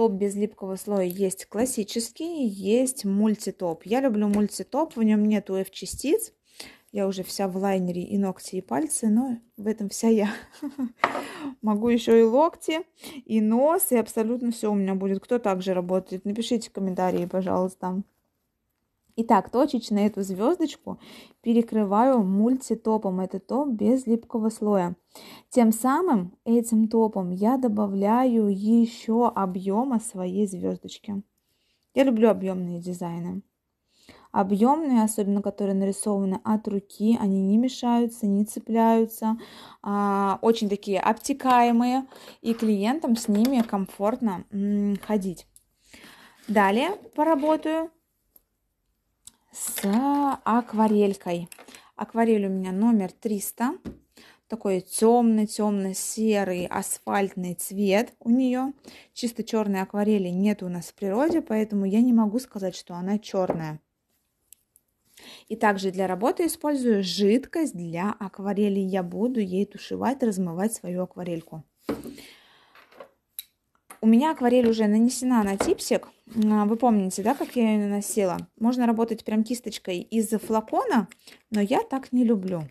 Топ без липкого слоя есть классический, есть мультитоп. Я люблю мультитоп, в нем нету F-частиц. Я уже вся в лайнере и ногти, и пальцы, но в этом вся я. Могу еще и локти, и нос, и абсолютно все у меня будет. Кто также работает, напишите комментарии, пожалуйста. Итак, точечно эту звездочку перекрываю мультитопом. Это топ без липкого слоя. Тем самым этим топом я добавляю еще объема своей звездочки. Я люблю объемные дизайны. Объемные, особенно которые нарисованы от руки, они не мешаются, не цепляются, а, очень такие обтекаемые, и клиентам с ними комфортно ходить. Далее поработаю с акварелькой. Акварель у меня номер 300 такой темный-темно-серый асфальтный цвет у нее. Чисто черной акварели нет у нас в природе, поэтому я не могу сказать, что она черная. И также для работы использую жидкость для акварели. Я буду ей тушевать, размывать свою акварельку. У меня акварель уже нанесена на типсик. А, вы помните, да, как я ее наносила? Можно работать прям кисточкой из флакона, но я так не люблю.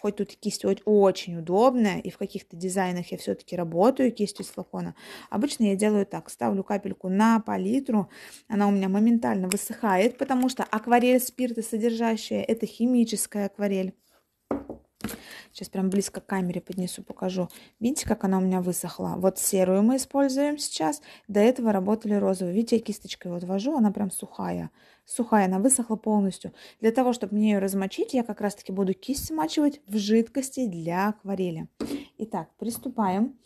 Хоть тут кисть очень удобная, и в каких-то дизайнах я все-таки работаю кистью с флакона. Обычно я делаю так, ставлю капельку на палитру, она у меня моментально высыхает, потому что акварель спирта содержащая, это химическая акварель. Сейчас прям близко к камере поднесу, покажу. Видите, как она у меня высохла? Вот серую мы используем сейчас. До этого работали розовую. Видите, я кисточкой вот вожу, она прям сухая. Сухая, она высохла полностью. Для того, чтобы мне ее размочить, я как раз-таки буду кисть смачивать в жидкости для акварели. Итак, приступаем.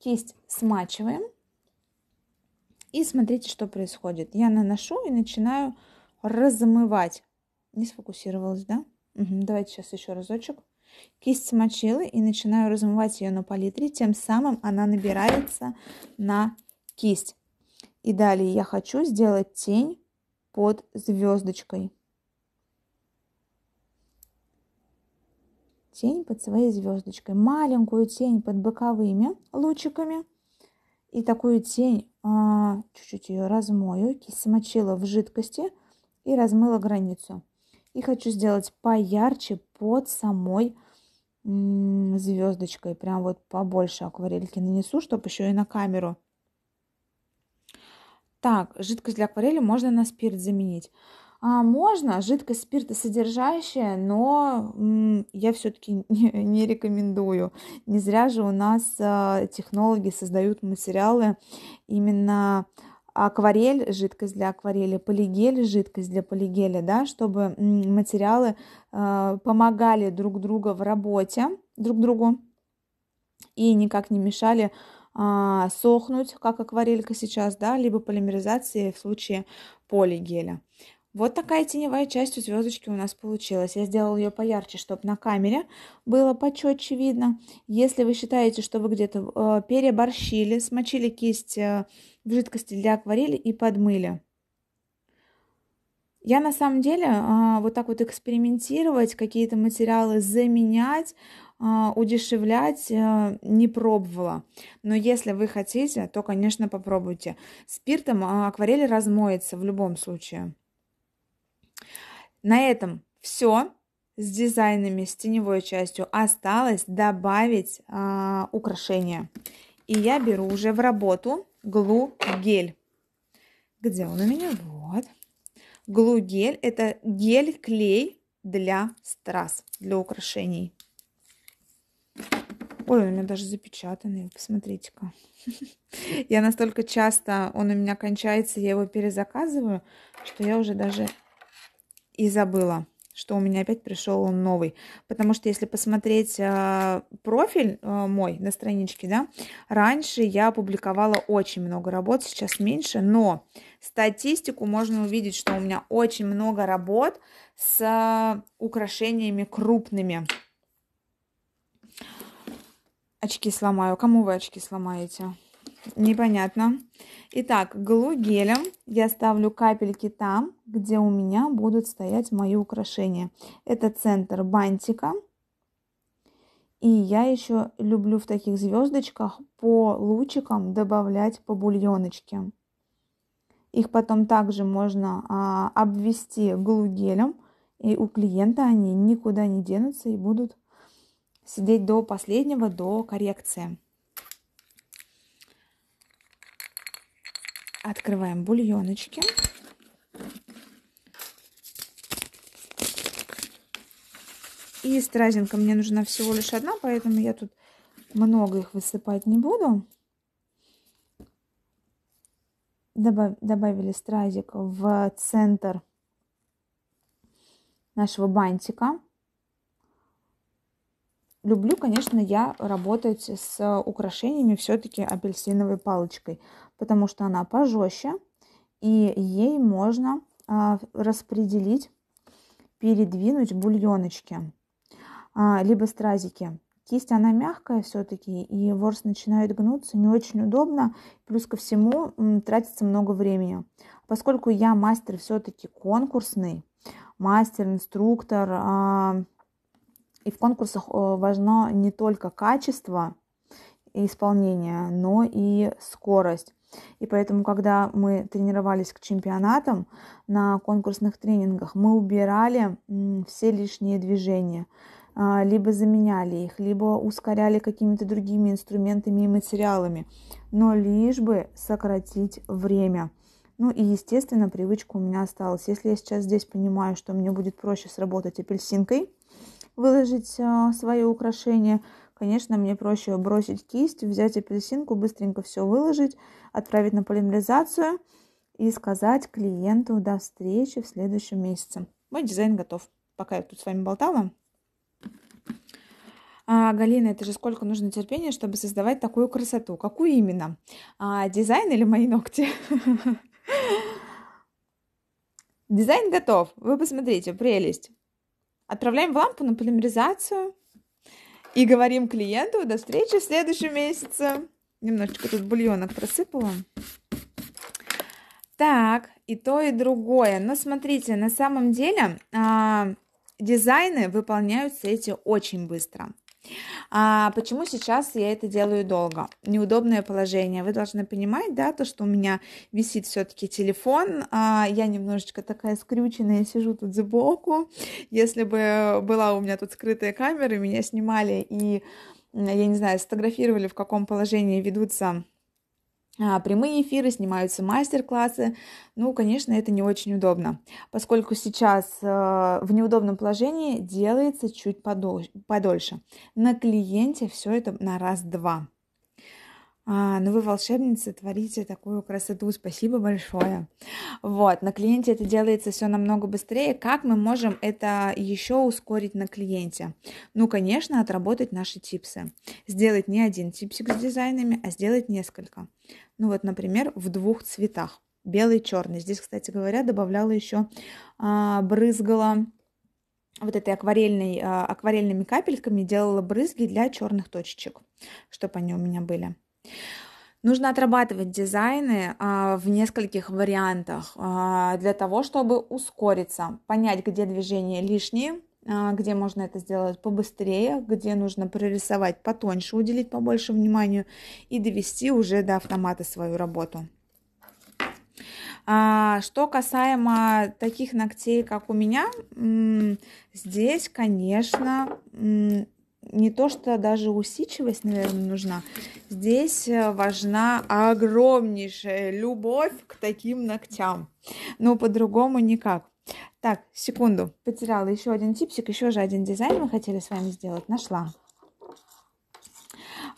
Кисть смачиваем. И смотрите, что происходит. Я наношу и начинаю размывать. Не сфокусировалась, да? Угу, давайте сейчас еще разочек кисть смочила и начинаю размывать ее на палитре, тем самым она набирается на кисть. И далее я хочу сделать тень под звездочкой. Тень под своей звездочкой. Маленькую тень под боковыми лучиками. И такую тень, а, чуть-чуть ее размою, кисть смочила в жидкости и размыла границу. И хочу сделать поярче под самой звездочкой. Прям вот побольше акварельки нанесу, чтобы еще и на камеру. Так, жидкость для акварели можно на спирт заменить. А можно, жидкость спирта содержащая, но я все-таки не, не рекомендую. Не зря же у нас а, технологи создают материалы именно акварель, жидкость для акварели, полигель, жидкость для полигеля, да, чтобы материалы э, помогали друг другу в работе, друг другу, и никак не мешали э, сохнуть, как акварелька сейчас, да, либо полимеризации в случае полигеля. Вот такая теневая часть у звездочки у нас получилась. Я сделала ее поярче, чтобы на камере было почетче видно. Если вы считаете, что вы где-то э, переборщили, смочили кисть э, в жидкости для акварели и подмыли. Я на самом деле э, вот так вот экспериментировать, какие-то материалы заменять, э, удешевлять э, не пробовала. Но если вы хотите, то, конечно, попробуйте. Спиртом э, акварель размоется в любом случае. На этом все с дизайнами, с теневой частью. Осталось добавить а, украшения. И я беру уже в работу глу-гель. Где он у меня? Вот. Глу-гель – это гель-клей для страз, для украшений. Ой, он у меня даже запечатанный, посмотрите-ка. Я настолько часто, он у меня кончается, я его перезаказываю, что я уже даже и забыла, что у меня опять пришел новый. Потому что если посмотреть э, профиль э, мой на страничке, да, раньше я публиковала очень много работ, сейчас меньше, но статистику можно увидеть, что у меня очень много работ с э, украшениями крупными. Очки сломаю. Кому вы очки сломаете? непонятно. Итак, глу гелем я ставлю капельки там, где у меня будут стоять мои украшения. Это центр бантика. И я еще люблю в таких звездочках по лучикам добавлять по бульоночке. Их потом также можно а, обвести глугелем, и у клиента они никуда не денутся и будут сидеть до последнего, до коррекции. Открываем бульоночки. И стразинка мне нужна всего лишь одна, поэтому я тут много их высыпать не буду. добавили стразик в центр нашего бантика. Люблю, конечно, я работать с украшениями все-таки апельсиновой палочкой потому что она пожестче, и ей можно а, распределить, передвинуть бульоночки, а, либо стразики. Кисть, она мягкая все-таки, и ворс начинает гнуться, не очень удобно, плюс ко всему тратится много времени. Поскольку я мастер все-таки конкурсный, мастер, инструктор, а, и в конкурсах важно не только качество, исполнения, но и скорость. И поэтому, когда мы тренировались к чемпионатам на конкурсных тренингах, мы убирали все лишние движения, а, либо заменяли их, либо ускоряли какими-то другими инструментами и материалами, но лишь бы сократить время. Ну и, естественно, привычка у меня осталась. Если я сейчас здесь понимаю, что мне будет проще сработать апельсинкой, выложить а, свое украшение – Конечно, мне проще бросить кисть, взять апельсинку, быстренько все выложить, отправить на полимеризацию и сказать клиенту до встречи в следующем месяце. Мой дизайн готов. Пока я тут с вами болтала. А, Галина, это же сколько нужно терпения, чтобы создавать такую красоту? Какую именно? А, дизайн или мои ногти? Дизайн готов. Вы посмотрите, прелесть. Отправляем в лампу на полимеризацию. И говорим клиенту до встречи в следующем месяце. Немножечко тут бульонок просыпала. Так, и то, и другое. Но смотрите, на самом деле а, дизайны выполняются эти очень быстро. А почему сейчас я это делаю долго? Неудобное положение. Вы должны понимать, да, то, что у меня висит все-таки телефон. А я немножечко такая скрюченная, сижу тут сбоку. Если бы была у меня тут скрытая камера, меня снимали и, я не знаю, сфотографировали, в каком положении ведутся а, прямые эфиры, снимаются мастер-классы. Ну, конечно, это не очень удобно, поскольку сейчас э, в неудобном положении делается чуть подольше. На клиенте все это на раз-два. А, Но ну, вы, волшебницы, творите такую красоту. Спасибо большое. Вот, на клиенте это делается все намного быстрее. Как мы можем это еще ускорить на клиенте? Ну, конечно, отработать наши типсы. Сделать не один типсик с дизайнами, а сделать несколько. Ну вот, например, в двух цветах. Белый и черный. Здесь, кстати говоря, добавляла еще, а, брызгала вот этой акварельной, а, акварельными капельками, делала брызги для черных точечек, чтобы они у меня были. Нужно отрабатывать дизайны а, в нескольких вариантах а, для того, чтобы ускориться, понять, где движения лишние, а, где можно это сделать побыстрее, где нужно прорисовать потоньше, уделить побольше внимания и довести уже до автомата свою работу. А, что касаемо таких ногтей, как у меня, здесь, конечно, не то, что даже усидчивость, наверное, нужна. Здесь э, важна огромнейшая любовь к таким ногтям. Ну, по-другому никак. Так, секунду. Потеряла еще один типсик, еще же один дизайн мы хотели с вами сделать. Нашла.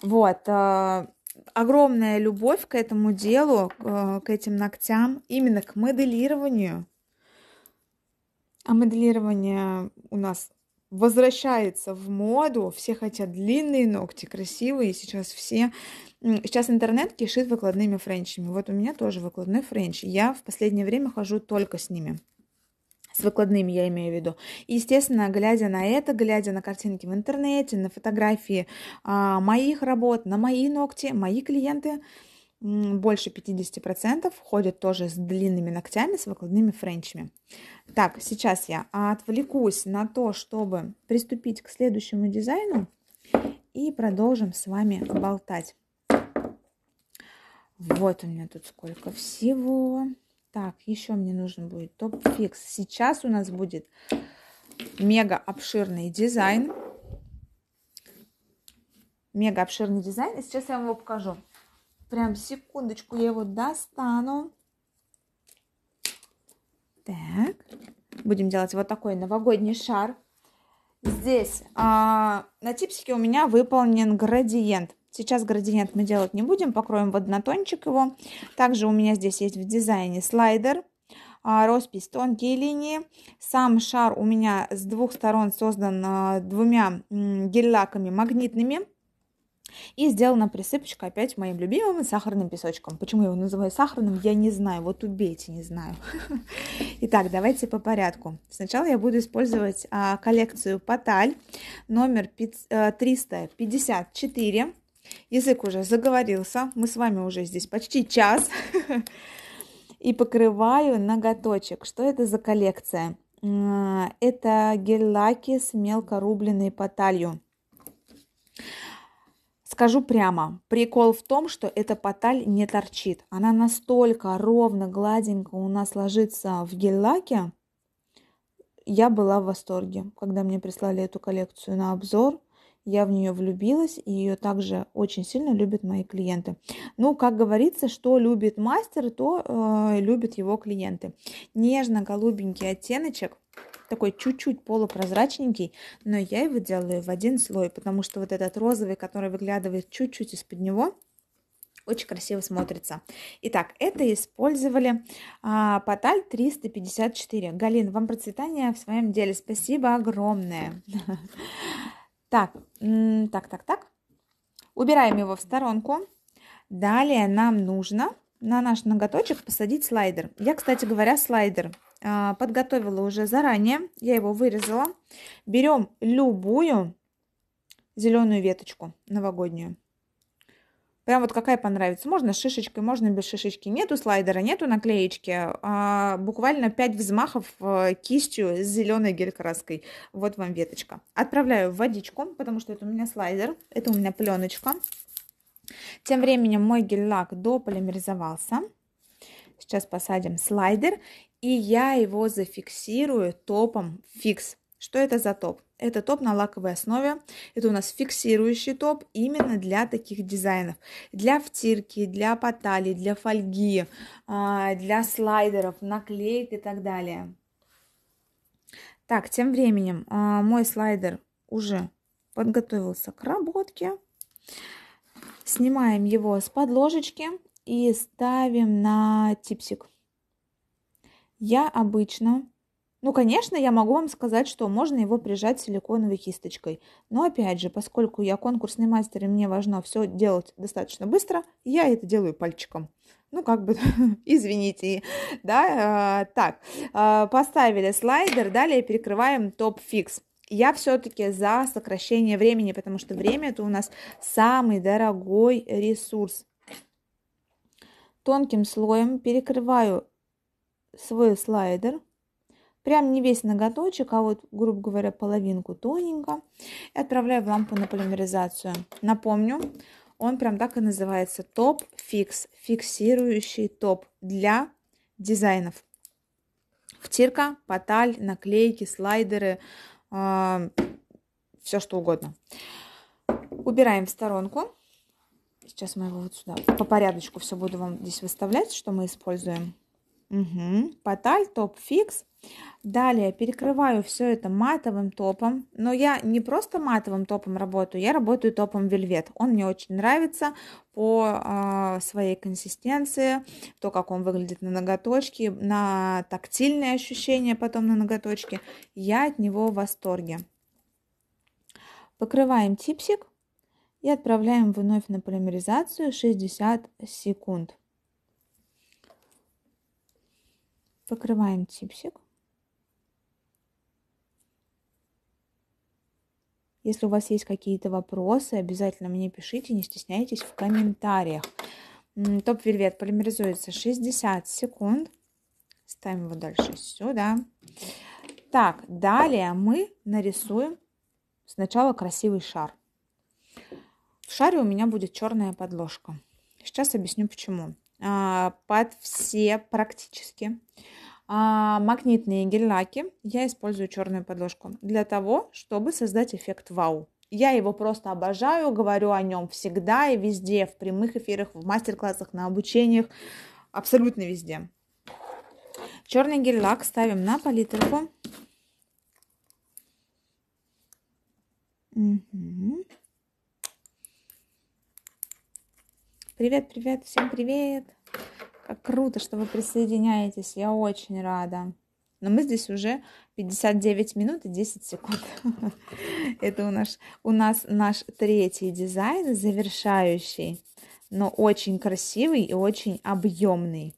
Вот. Э, огромная любовь к этому делу, э, к этим ногтям, именно к моделированию. А моделирование у нас возвращается в моду. Все хотят длинные ногти, красивые. Сейчас все... Сейчас интернет кишит выкладными френчами. Вот у меня тоже выкладной френч. Я в последнее время хожу только с ними с выкладными я имею в виду. И, естественно, глядя на это, глядя на картинки в интернете, на фотографии а, моих работ, на мои ногти, мои клиенты, больше 50% ходят тоже с длинными ногтями, с выкладными френчами. Так, сейчас я отвлекусь на то, чтобы приступить к следующему дизайну и продолжим с вами болтать. Вот у меня тут сколько всего. Так, еще мне нужен будет топ-фикс. Сейчас у нас будет мега обширный дизайн. Мега обширный дизайн. И сейчас я вам его покажу. Прям секундочку я его достану. Так. Будем делать вот такой новогодний шар. Здесь а, на типсике у меня выполнен градиент. Сейчас градиент мы делать не будем, покроем в однотончик его. Также у меня здесь есть в дизайне слайдер, а, роспись тонкие линии. Сам шар у меня с двух сторон создан а, двумя гель-лаками магнитными. И сделана присыпочка опять моим любимым сахарным песочком. Почему я его называю сахарным, я не знаю. Вот убейте, не знаю. Итак, давайте по порядку. Сначала я буду использовать а, коллекцию Паталь номер 354. Язык уже заговорился. Мы с вами уже здесь почти час. И покрываю ноготочек. Что это за коллекция? Э, это гель-лаки с мелко рубленной поталью. Скажу прямо, прикол в том, что эта поталь не торчит. Она настолько ровно, гладенько у нас ложится в гель-лаке. Я была в восторге, когда мне прислали эту коллекцию на обзор я в нее влюбилась, и ее также очень сильно любят мои клиенты. Ну, как говорится, что любит мастер, то э, любят его клиенты. Нежно-голубенький оттеночек, такой чуть-чуть полупрозрачненький, но я его делаю в один слой, потому что вот этот розовый, который выглядывает чуть-чуть из-под него, очень красиво смотрится. Итак, это использовали а, Паталь 354. Галин, вам процветания в своем деле. Спасибо огромное. Так, так, так, так. Убираем его в сторонку. Далее нам нужно на наш ноготочек посадить слайдер. Я, кстати говоря, слайдер а, подготовила уже заранее. Я его вырезала. Берем любую зеленую веточку новогоднюю. Прям вот какая понравится. Можно с шишечкой, можно без шишечки. Нету слайдера, нету наклеечки. А, буквально 5 взмахов э, кистью с зеленой гель-краской. Вот вам веточка. Отправляю в водичку, потому что это у меня слайдер. Это у меня пленочка. Тем временем мой гель-лак дополимеризовался. Сейчас посадим слайдер. И я его зафиксирую топом фикс. Что это за топ? Это топ на лаковой основе. Это у нас фиксирующий топ именно для таких дизайнов. Для втирки, для потали, для фольги, а, для слайдеров, наклеек и так далее. Так, тем временем а, мой слайдер уже подготовился к работке. Снимаем его с подложечки и ставим на типсик. Я обычно ну, конечно, я могу вам сказать, что можно его прижать силиконовой кисточкой. Но опять же, поскольку я конкурсный мастер и мне важно все делать достаточно быстро, я это делаю пальчиком. Ну, как бы, извините, да, а, так, а, поставили слайдер, далее перекрываем топ-фикс я все-таки за сокращение времени, потому что время это у нас самый дорогой ресурс. Тонким слоем перекрываю свой слайдер Прям не весь ноготочек, а вот, грубо говоря, половинку тоненько. И отправляю в лампу на полимеризацию. Напомню, он прям так и называется. Топ-фикс. Фиксирующий топ для дизайнов. Втирка, поталь, наклейки, слайдеры, э, а, все что угодно. Убираем в сторонку. Сейчас мы его вот сюда по порядочку все буду вам здесь выставлять, что мы используем. Угу. Поталь, топ фикс. Далее перекрываю все это матовым топом. Но я не просто матовым топом работаю, я работаю топом вельвет. Он мне очень нравится по э, своей консистенции, то, как он выглядит на ноготочке, на тактильные ощущения потом на ноготочке. Я от него в восторге. Покрываем типсик и отправляем вновь на полимеризацию 60 секунд. Покрываем типсик. Если у вас есть какие-то вопросы, обязательно мне пишите, не стесняйтесь в комментариях. Топ-вельвет полимеризуется 60 секунд. Ставим его дальше сюда. Так, далее мы нарисуем сначала красивый шар. В шаре у меня будет черная подложка. Сейчас объясню почему. А, под все практически а, магнитные гель-лаки. Я использую черную подложку для того, чтобы создать эффект вау. Я его просто обожаю, говорю о нем всегда и везде, в прямых эфирах, в мастер-классах, на обучениях, абсолютно везде. Черный гель-лак ставим на палитрку. Угу. Привет, привет, всем привет! Как круто, что вы присоединяетесь, я очень рада. Но мы здесь уже 59 минут и 10 секунд. Это у нас, у нас наш третий дизайн, завершающий, но очень красивый и очень объемный.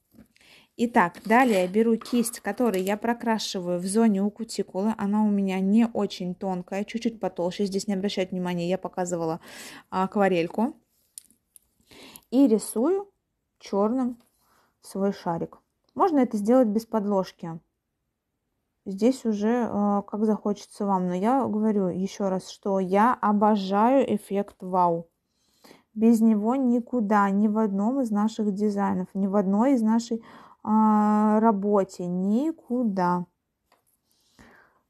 Итак, далее я беру кисть, которую я прокрашиваю в зоне у кутикулы. Она у меня не очень тонкая, чуть-чуть потолще. Здесь не обращать внимания, я показывала а, акварельку и рисую черным свой шарик. Можно это сделать без подложки. Здесь уже э, как захочется вам. Но я говорю еще раз, что я обожаю эффект вау. Без него никуда, ни в одном из наших дизайнов, ни в одной из нашей э, работе, никуда.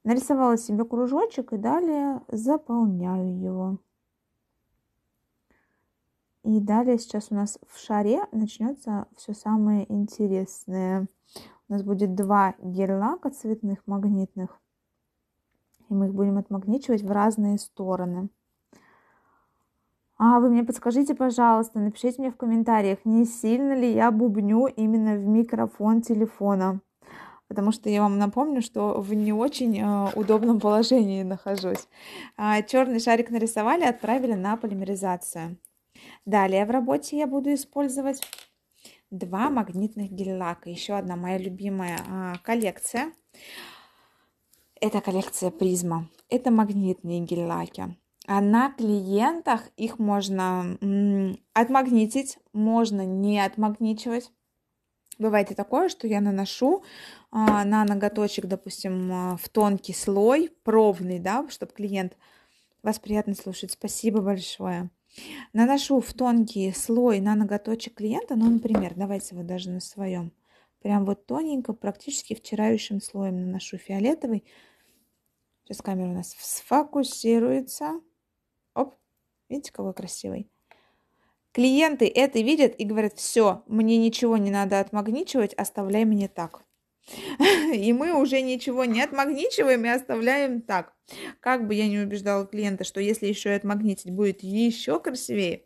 Нарисовала себе кружочек и далее заполняю его. И далее сейчас у нас в шаре начнется все самое интересное. У нас будет два гель-лака цветных, магнитных. И мы их будем отмагничивать в разные стороны. А вы мне подскажите, пожалуйста, напишите мне в комментариях, не сильно ли я бубню именно в микрофон телефона. Потому что я вам напомню, что в не очень э, удобном положении нахожусь. А, черный шарик нарисовали, отправили на полимеризацию. Далее в работе я буду использовать два магнитных гель-лака. Еще одна моя любимая а, коллекция. Это коллекция призма. Это магнитные гель-лаки. А на клиентах их можно отмагнитить, можно не отмагничивать. Бывает и такое, что я наношу а, на ноготочек, допустим, а, в тонкий слой, пробный, да, чтобы клиент... Вас приятно слушать. Спасибо большое. Наношу в тонкий слой на ноготочек клиента, ну, например, давайте вот даже на своем, прям вот тоненько, практически вчерающим слоем наношу фиолетовый. Сейчас камера у нас сфокусируется. Оп, видите, какой красивый. Клиенты это видят и говорят, все, мне ничего не надо отмагничивать, оставляй мне так. И мы уже ничего не отмагничиваем и оставляем так. Как бы я не убеждала клиента, что если еще и отмагнитить будет еще красивее,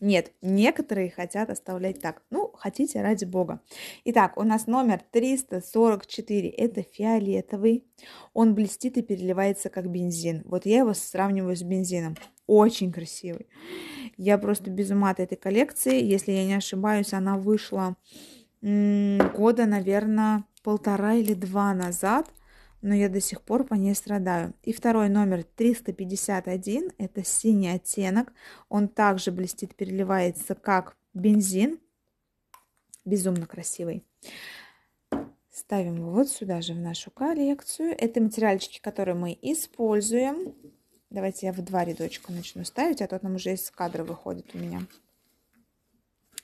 нет, некоторые хотят оставлять так. Ну, хотите, ради бога. Итак, у нас номер 344. Это фиолетовый. Он блестит и переливается, как бензин. Вот я его сравниваю с бензином. Очень красивый. Я просто без ума от этой коллекции. Если я не ошибаюсь, она вышла года, наверное, полтора или два назад, но я до сих пор по ней страдаю. И второй номер 351, это синий оттенок. Он также блестит, переливается, как бензин. Безумно красивый. Ставим его вот сюда же в нашу коллекцию. Это материальчики, которые мы используем. Давайте я в два рядочка начну ставить, а то там уже из кадра выходит у меня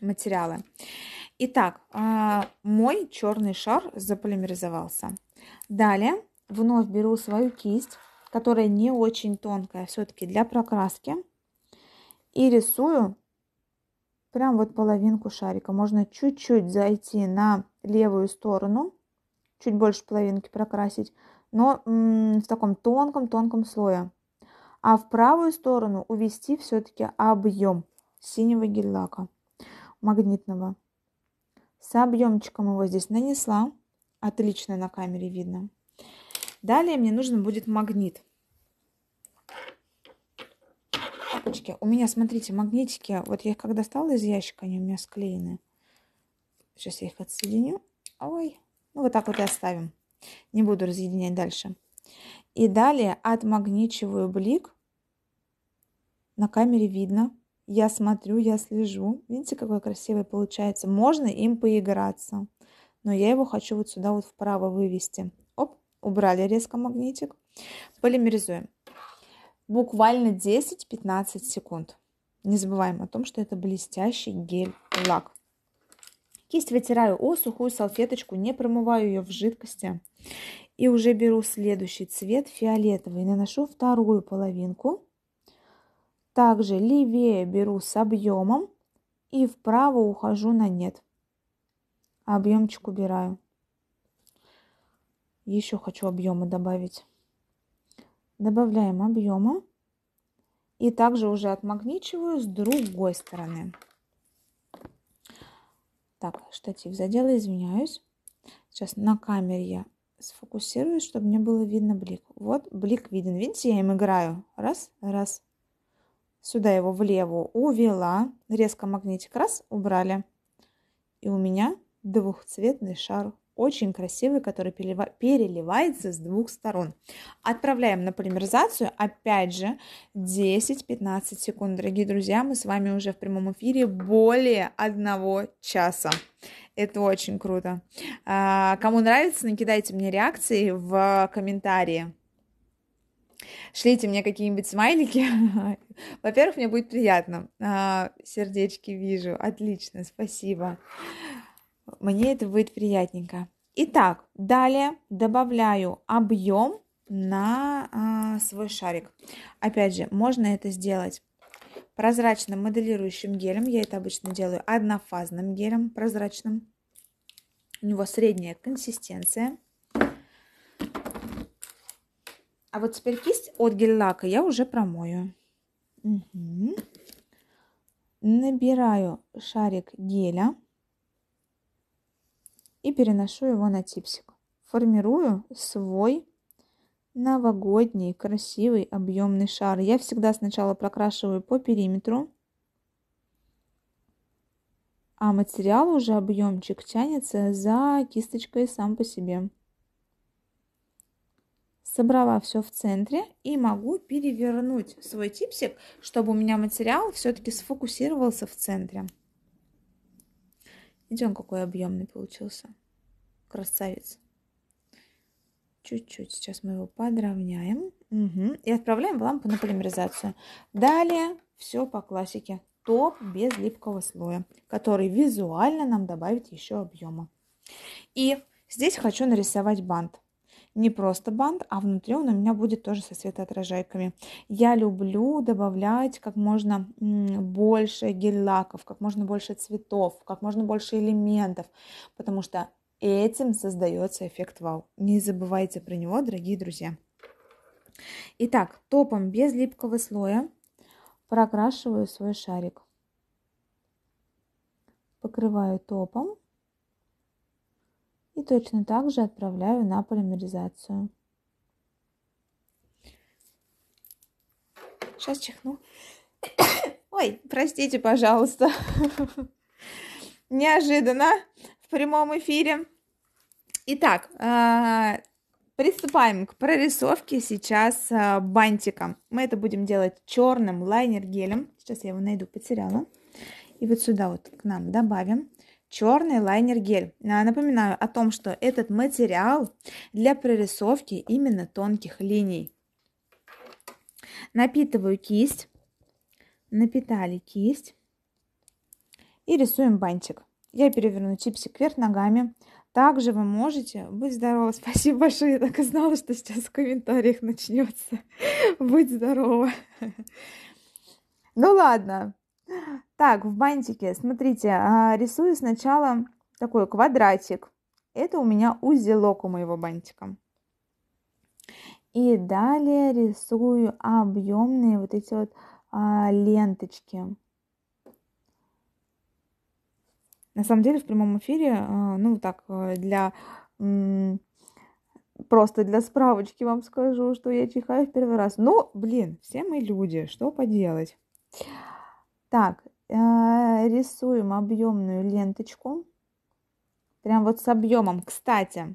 материалы. Материалы. Итак, а, мой черный шар заполимеризовался. Далее вновь беру свою кисть, которая не очень тонкая, все-таки для прокраски. И рисую прям вот половинку шарика. Можно чуть-чуть зайти на левую сторону, чуть больше половинки прокрасить, но в таком тонком-тонком слое. А в правую сторону увести все-таки объем синего гель-лака магнитного. С объемчиком его здесь нанесла. Отлично на камере видно. Далее мне нужен будет магнит. Опачки. У меня, смотрите, магнитики, вот я их как достала из ящика, они у меня склеены. Сейчас я их отсоединю. Ой. Ну, вот так вот и оставим. Не буду разъединять дальше. И далее отмагничиваю блик. На камере видно. Я смотрю, я слежу. Видите, какой красивый получается. Можно им поиграться. Но я его хочу вот сюда вот вправо вывести. Оп, убрали резко магнитик. Полимеризуем. Буквально 10-15 секунд. Не забываем о том, что это блестящий гель-лак. Кисть вытираю о сухую салфеточку, не промываю ее в жидкости. И уже беру следующий цвет, фиолетовый, наношу вторую половинку также левее беру с объемом и вправо ухожу на нет. Объемчик убираю. Еще хочу объема добавить. Добавляем объема. И также уже отмагничиваю с другой стороны. Так, штатив задела, извиняюсь. Сейчас на камере я сфокусируюсь, чтобы мне было видно блик. Вот блик виден. Видите, я им играю. Раз, раз, Сюда его влево увела. Резко магнитик раз, убрали. И у меня двухцветный шар. Очень красивый, который переливается с двух сторон. Отправляем на полимеризацию. Опять же, 10-15 секунд. Дорогие друзья, мы с вами уже в прямом эфире более одного часа. Это очень круто. А, кому нравится, накидайте мне реакции в комментарии. Шлите мне какие-нибудь смайлики. Во-первых, мне будет приятно. А, сердечки вижу. Отлично, спасибо. Мне это будет приятненько. Итак, далее добавляю объем на а, свой шарик. Опять же, можно это сделать прозрачным моделирующим гелем. Я это обычно делаю однофазным гелем прозрачным. У него средняя консистенция. А вот теперь кисть от гель-лака я уже промою. Угу. Набираю шарик геля и переношу его на типсик. Формирую свой новогодний красивый объемный шар. Я всегда сначала прокрашиваю по периметру, а материал уже объемчик тянется за кисточкой сам по себе собрала все в центре и могу перевернуть свой типсик, чтобы у меня материал все-таки сфокусировался в центре. Идем, какой объемный получился. Красавец. Чуть-чуть. Сейчас мы его подровняем. Угу. И отправляем в лампу на полимеризацию. Далее все по классике. Топ без липкого слоя, который визуально нам добавит еще объема. И здесь хочу нарисовать бант не просто бант, а внутри он у меня будет тоже со светоотражайками. Я люблю добавлять как можно больше гель-лаков, как можно больше цветов, как можно больше элементов, потому что этим создается эффект вау. Не забывайте про него, дорогие друзья. Итак, топом без липкого слоя прокрашиваю свой шарик. Покрываю топом и точно так же отправляю на полимеризацию. Сейчас чихну. Ой, простите, пожалуйста. Неожиданно в прямом эфире. Итак, а, приступаем к прорисовке сейчас а, бантика. Мы это будем делать черным лайнер гелем. Сейчас я его найду, потеряла. И вот сюда вот к нам добавим черный лайнер-гель. А, напоминаю о том, что этот материал для прорисовки именно тонких линий. Напитываю кисть. Напитали кисть. И рисуем бантик. Я переверну чипсик вверх ногами. Также вы можете... Будь здорова. Спасибо большое. Я так и знала, что сейчас в комментариях начнется. Будь здорова. Ну ладно. Так, в бантике, смотрите, а, рисую сначала такой квадратик. Это у меня узелок у моего бантика. И далее рисую объемные вот эти вот а, ленточки. На самом деле в прямом эфире, а, ну так, а, для просто для справочки вам скажу, что я чихаю в первый раз. Ну, блин, все мы люди, что поделать. Так, Э, рисуем объемную ленточку. Прям вот с объемом. Кстати,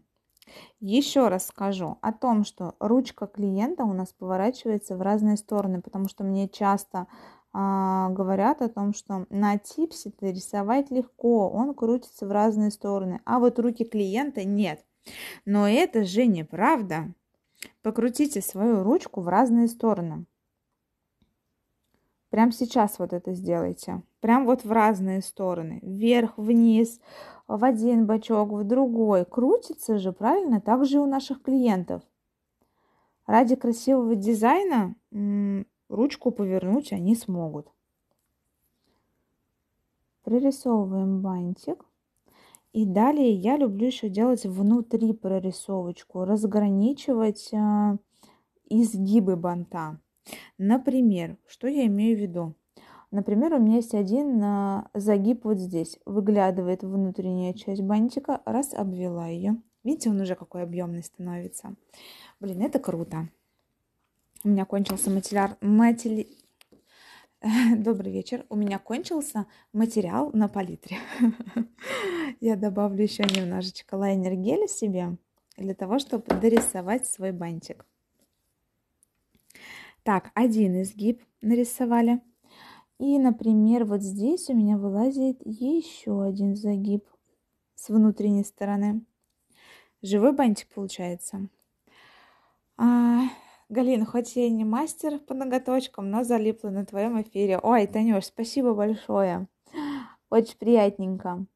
еще раз скажу о том, что ручка клиента у нас поворачивается в разные стороны, потому что мне часто а, говорят о том, что на типсе -то рисовать легко, он крутится в разные стороны, а вот руки клиента нет. Но это же неправда. Покрутите свою ручку в разные стороны. Прямо сейчас вот это сделайте. Прям вот в разные стороны. Вверх, вниз, в один бачок, в другой. Крутится же, правильно? Так же и у наших клиентов. Ради красивого дизайна ручку повернуть они смогут. Прорисовываем бантик. И далее я люблю еще делать внутри прорисовочку, разграничивать э, изгибы банта. Например, что я имею в виду? Например, у меня есть один а, загиб вот здесь. Выглядывает внутренняя часть бантика, раз обвела ее. Видите, он уже какой объемный становится. Блин, это круто. У меня кончился материал... Матери... Добрый вечер. У меня кончился материал на палитре. Я добавлю еще немножечко лайнер геля себе для того, чтобы дорисовать свой бантик. Так, один изгиб нарисовали. И, например, вот здесь у меня вылазит еще один загиб с внутренней стороны. Живой бантик получается. А, Галина, хоть я и не мастер по ноготочкам, но залипла на твоем эфире. Ой, Танюш, спасибо большое. Очень приятненько.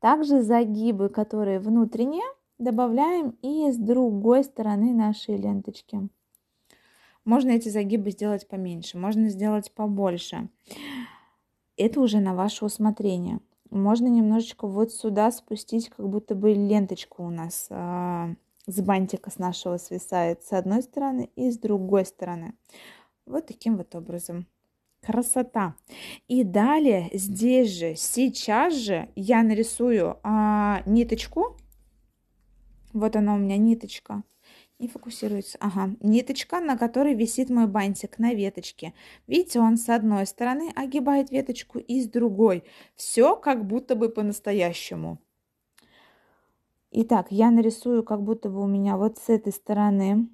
Также загибы, которые внутренние, добавляем и с другой стороны нашей ленточки. Можно эти загибы сделать поменьше, можно сделать побольше. Это уже на ваше усмотрение. Можно немножечко вот сюда спустить, как будто бы ленточку у нас э, с бантика с нашего свисает с одной стороны и с другой стороны. Вот таким вот образом. Красота. И далее здесь же, сейчас же я нарисую а, ниточку. Вот она у меня ниточка не фокусируется. Ага, ниточка, на которой висит мой бантик на веточке. Видите, он с одной стороны огибает веточку и с другой. Все как будто бы по-настоящему. Итак, я нарисую, как будто бы у меня вот с этой стороны.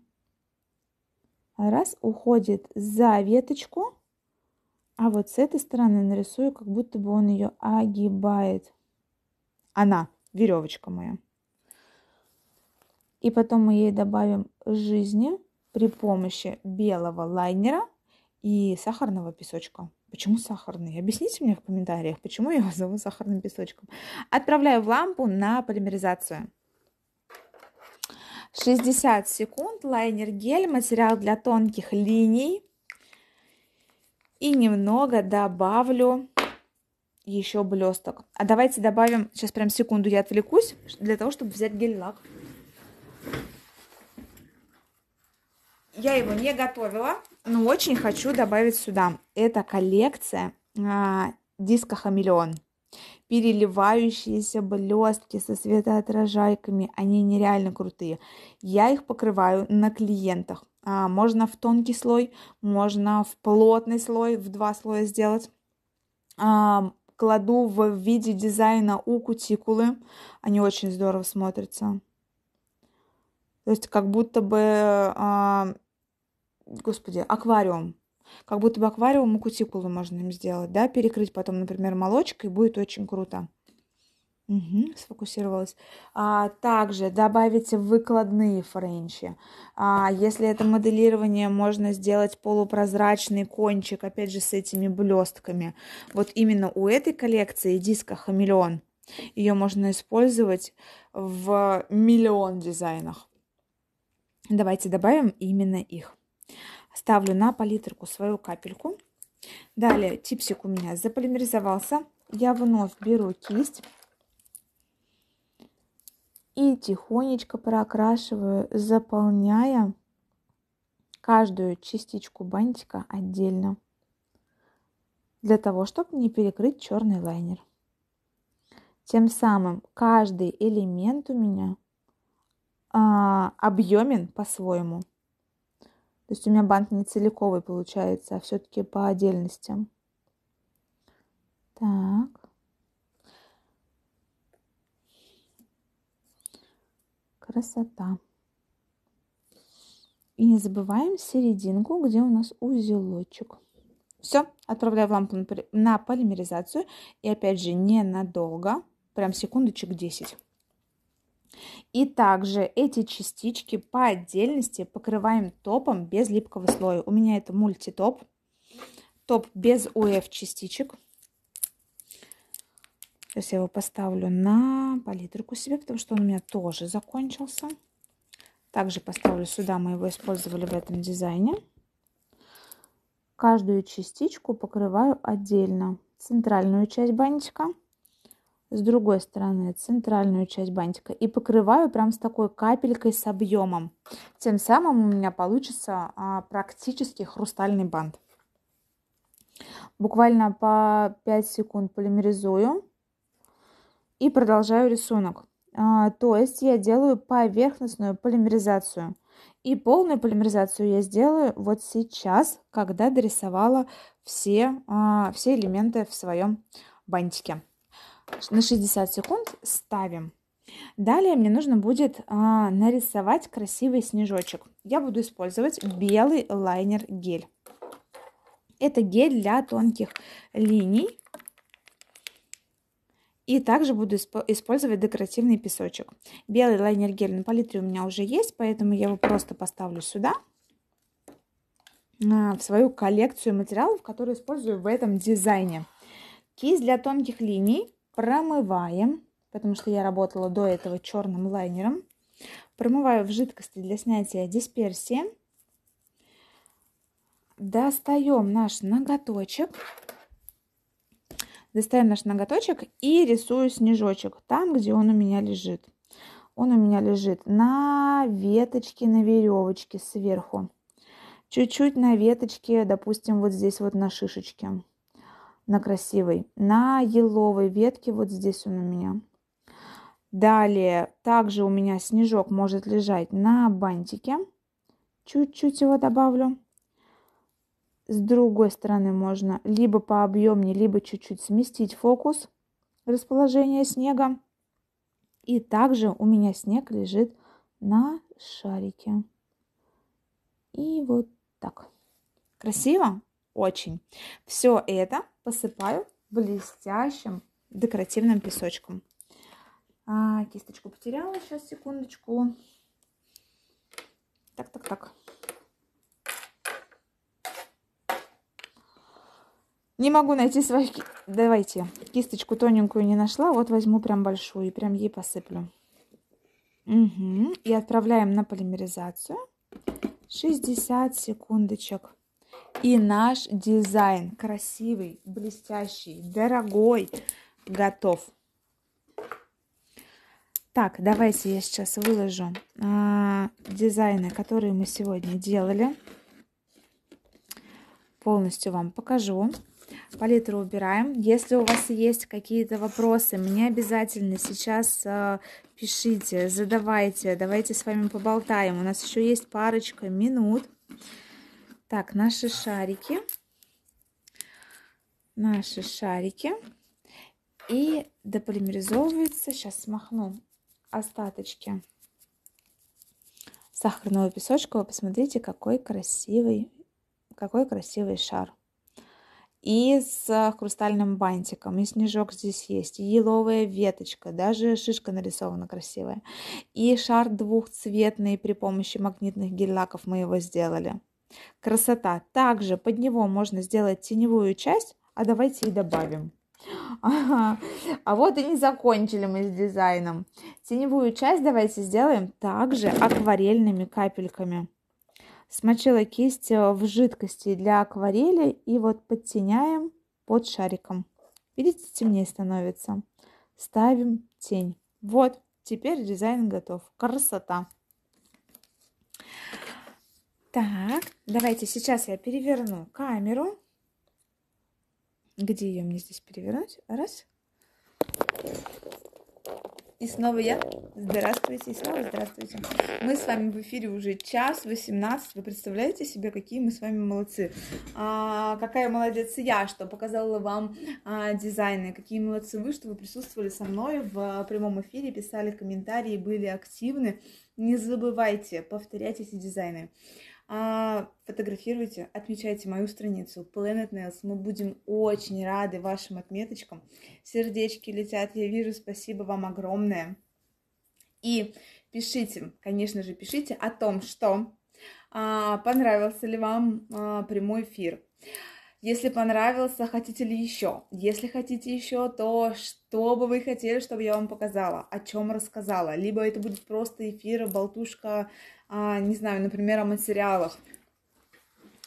Раз, уходит за веточку. А вот с этой стороны нарисую, как будто бы он ее огибает. Она, веревочка моя. И потом мы ей добавим жизни при помощи белого лайнера и сахарного песочка. Почему сахарный? Объясните мне в комментариях, почему я его зову сахарным песочком. Отправляю в лампу на полимеризацию. 60 секунд, лайнер гель, материал для тонких линий. И немного добавлю еще блесток. А давайте добавим, сейчас прям секунду я отвлекусь, для того, чтобы взять гель-лак. Я его не готовила, но очень хочу добавить сюда. Это коллекция а, диска «Хамелеон». Переливающиеся блестки со светоотражайками, они нереально крутые. Я их покрываю на клиентах. А, можно в тонкий слой, можно в плотный слой, в два слоя сделать. А, кладу в виде дизайна у кутикулы. Они очень здорово смотрятся. То есть как будто бы а, господи, аквариум. Как будто бы аквариум и кутикулу можно им сделать, да, перекрыть потом, например, молочкой, будет очень круто. Угу, сфокусировалась. А, также добавите выкладные френчи. А, если это моделирование, можно сделать полупрозрачный кончик, опять же, с этими блестками. Вот именно у этой коллекции диска «Хамелеон» ее можно использовать в миллион дизайнах. Давайте добавим именно их. Ставлю на палитрку свою капельку. Далее типсик у меня заполимеризовался. Я вновь беру кисть и тихонечко прокрашиваю, заполняя каждую частичку бантика отдельно, для того, чтобы не перекрыть черный лайнер. Тем самым каждый элемент у меня а, объемен по-своему. То есть у меня бант не целиковый получается, а все-таки по отдельностям. Так. Красота. И не забываем серединку, где у нас узелочек. Все, отправляю в лампу на полимеризацию. И опять же, ненадолго, прям секундочек 10. И также эти частички по отдельности покрываем топом без липкого слоя. У меня это мультитоп, топ без ОФ частичек. Сейчас я его поставлю на палитрку себе, потому что он у меня тоже закончился. Также поставлю сюда, мы его использовали в этом дизайне. Каждую частичку покрываю отдельно. Центральную часть бантика – с другой стороны, центральную часть бантика. И покрываю прям с такой капелькой с объемом. Тем самым у меня получится а, практически хрустальный бант. Буквально по 5 секунд полимеризую и продолжаю рисунок. А, то есть я делаю поверхностную полимеризацию. И полную полимеризацию я сделаю вот сейчас, когда дорисовала все, а, все элементы в своем бантике на 60 секунд ставим. Далее мне нужно будет а, нарисовать красивый снежочек. Я буду использовать белый лайнер гель. Это гель для тонких линий. И также буду использовать декоративный песочек. Белый лайнер гель на палитре у меня уже есть, поэтому я его просто поставлю сюда. А, в свою коллекцию материалов, которые использую в этом дизайне. Кисть для тонких линий промываем, потому что я работала до этого черным лайнером. Промываю в жидкости для снятия дисперсии. Достаем наш ноготочек. Достаем наш ноготочек и рисую снежочек там, где он у меня лежит. Он у меня лежит на веточке, на веревочке сверху. Чуть-чуть на веточке, допустим, вот здесь вот на шишечке на красивой, на еловой ветке, вот здесь он у меня. Далее, также у меня снежок может лежать на бантике. Чуть-чуть его добавлю. С другой стороны можно либо по объемнее, либо чуть-чуть сместить фокус расположения снега. И также у меня снег лежит на шарике. И вот так. Красиво? Очень. Все это посыпаю блестящим декоративным песочком. А, кисточку потеряла, сейчас секундочку. Так, так, так. Не могу найти свою... Давайте, кисточку тоненькую не нашла, вот возьму прям большую и прям ей посыплю. Угу. И отправляем на полимеризацию. 60 секундочек. И наш дизайн красивый, блестящий, дорогой, готов. Так, давайте я сейчас выложу а, дизайны, которые мы сегодня делали. Полностью вам покажу. Палитру убираем. Если у вас есть какие-то вопросы, мне обязательно сейчас а, пишите, задавайте. Давайте с вами поболтаем. У нас еще есть парочка минут. Так, наши шарики. Наши шарики. И дополимеризовывается, сейчас смахну остаточки сахарного песочка. Вы посмотрите, какой красивый, какой красивый шар. И с хрустальным бантиком, и снежок здесь есть, еловая веточка, даже шишка нарисована красивая. И шар двухцветный при помощи магнитных гель-лаков мы его сделали. Красота. Также под него можно сделать теневую часть, а давайте и добавим. А вот и не закончили мы с дизайном. Теневую часть давайте сделаем также акварельными капельками. Смочила кисть э, в жидкости для акварели и вот подтеняем под шариком. Видите, темнее становится. Ставим тень. Вот, теперь дизайн готов. Красота! Так, давайте сейчас я переверну камеру. Где ее мне здесь перевернуть? Раз. И снова я. Здравствуйте, и снова здравствуйте. Мы с вами в эфире уже час 18. Вы представляете себе, какие мы с вами молодцы? А, какая молодец я, что показала вам а, дизайны. Какие молодцы вы, что вы присутствовали со мной в а, прямом эфире, писали комментарии, были активны. Не забывайте повторять эти дизайны. А, фотографируйте, отмечайте мою страницу Planet Nails. Мы будем очень рады вашим отметочкам. Сердечки летят, я вижу, спасибо вам огромное. И пишите, конечно же, пишите о том, что а, понравился ли вам а, прямой эфир. Если понравился, хотите ли еще? Если хотите еще, то что бы вы хотели, чтобы я вам показала, о чем рассказала? Либо это будет просто эфир, болтушка, а, не знаю, например, о материалах.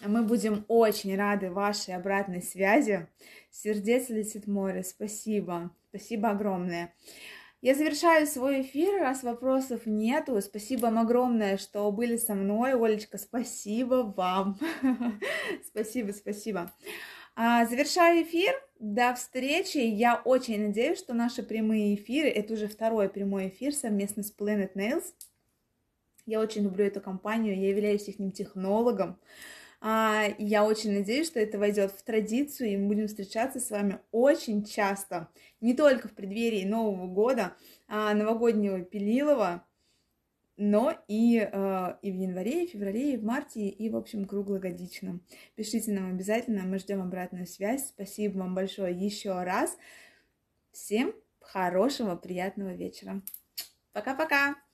Мы будем очень рады вашей обратной связи. Сердец летит море. Спасибо. Спасибо огромное. Я завершаю свой эфир, раз вопросов нету. Спасибо вам огромное, что были со мной. Олечка, спасибо вам. Спасибо, спасибо. А, завершаю эфир. До встречи. Я очень надеюсь, что наши прямые эфиры, это уже второй прямой эфир совместно с Planet Nails. Я очень люблю эту компанию, я являюсь их технологом. А, я очень надеюсь, что это войдет в традицию, и мы будем встречаться с вами очень часто, не только в преддверии Нового года, а, новогоднего Пилилова, но и, а, и в январе, и в феврале, и в марте, и, в общем, круглогодично. Пишите нам обязательно, мы ждем обратную связь. Спасибо вам большое еще раз. Всем хорошего, приятного вечера. Пока-пока!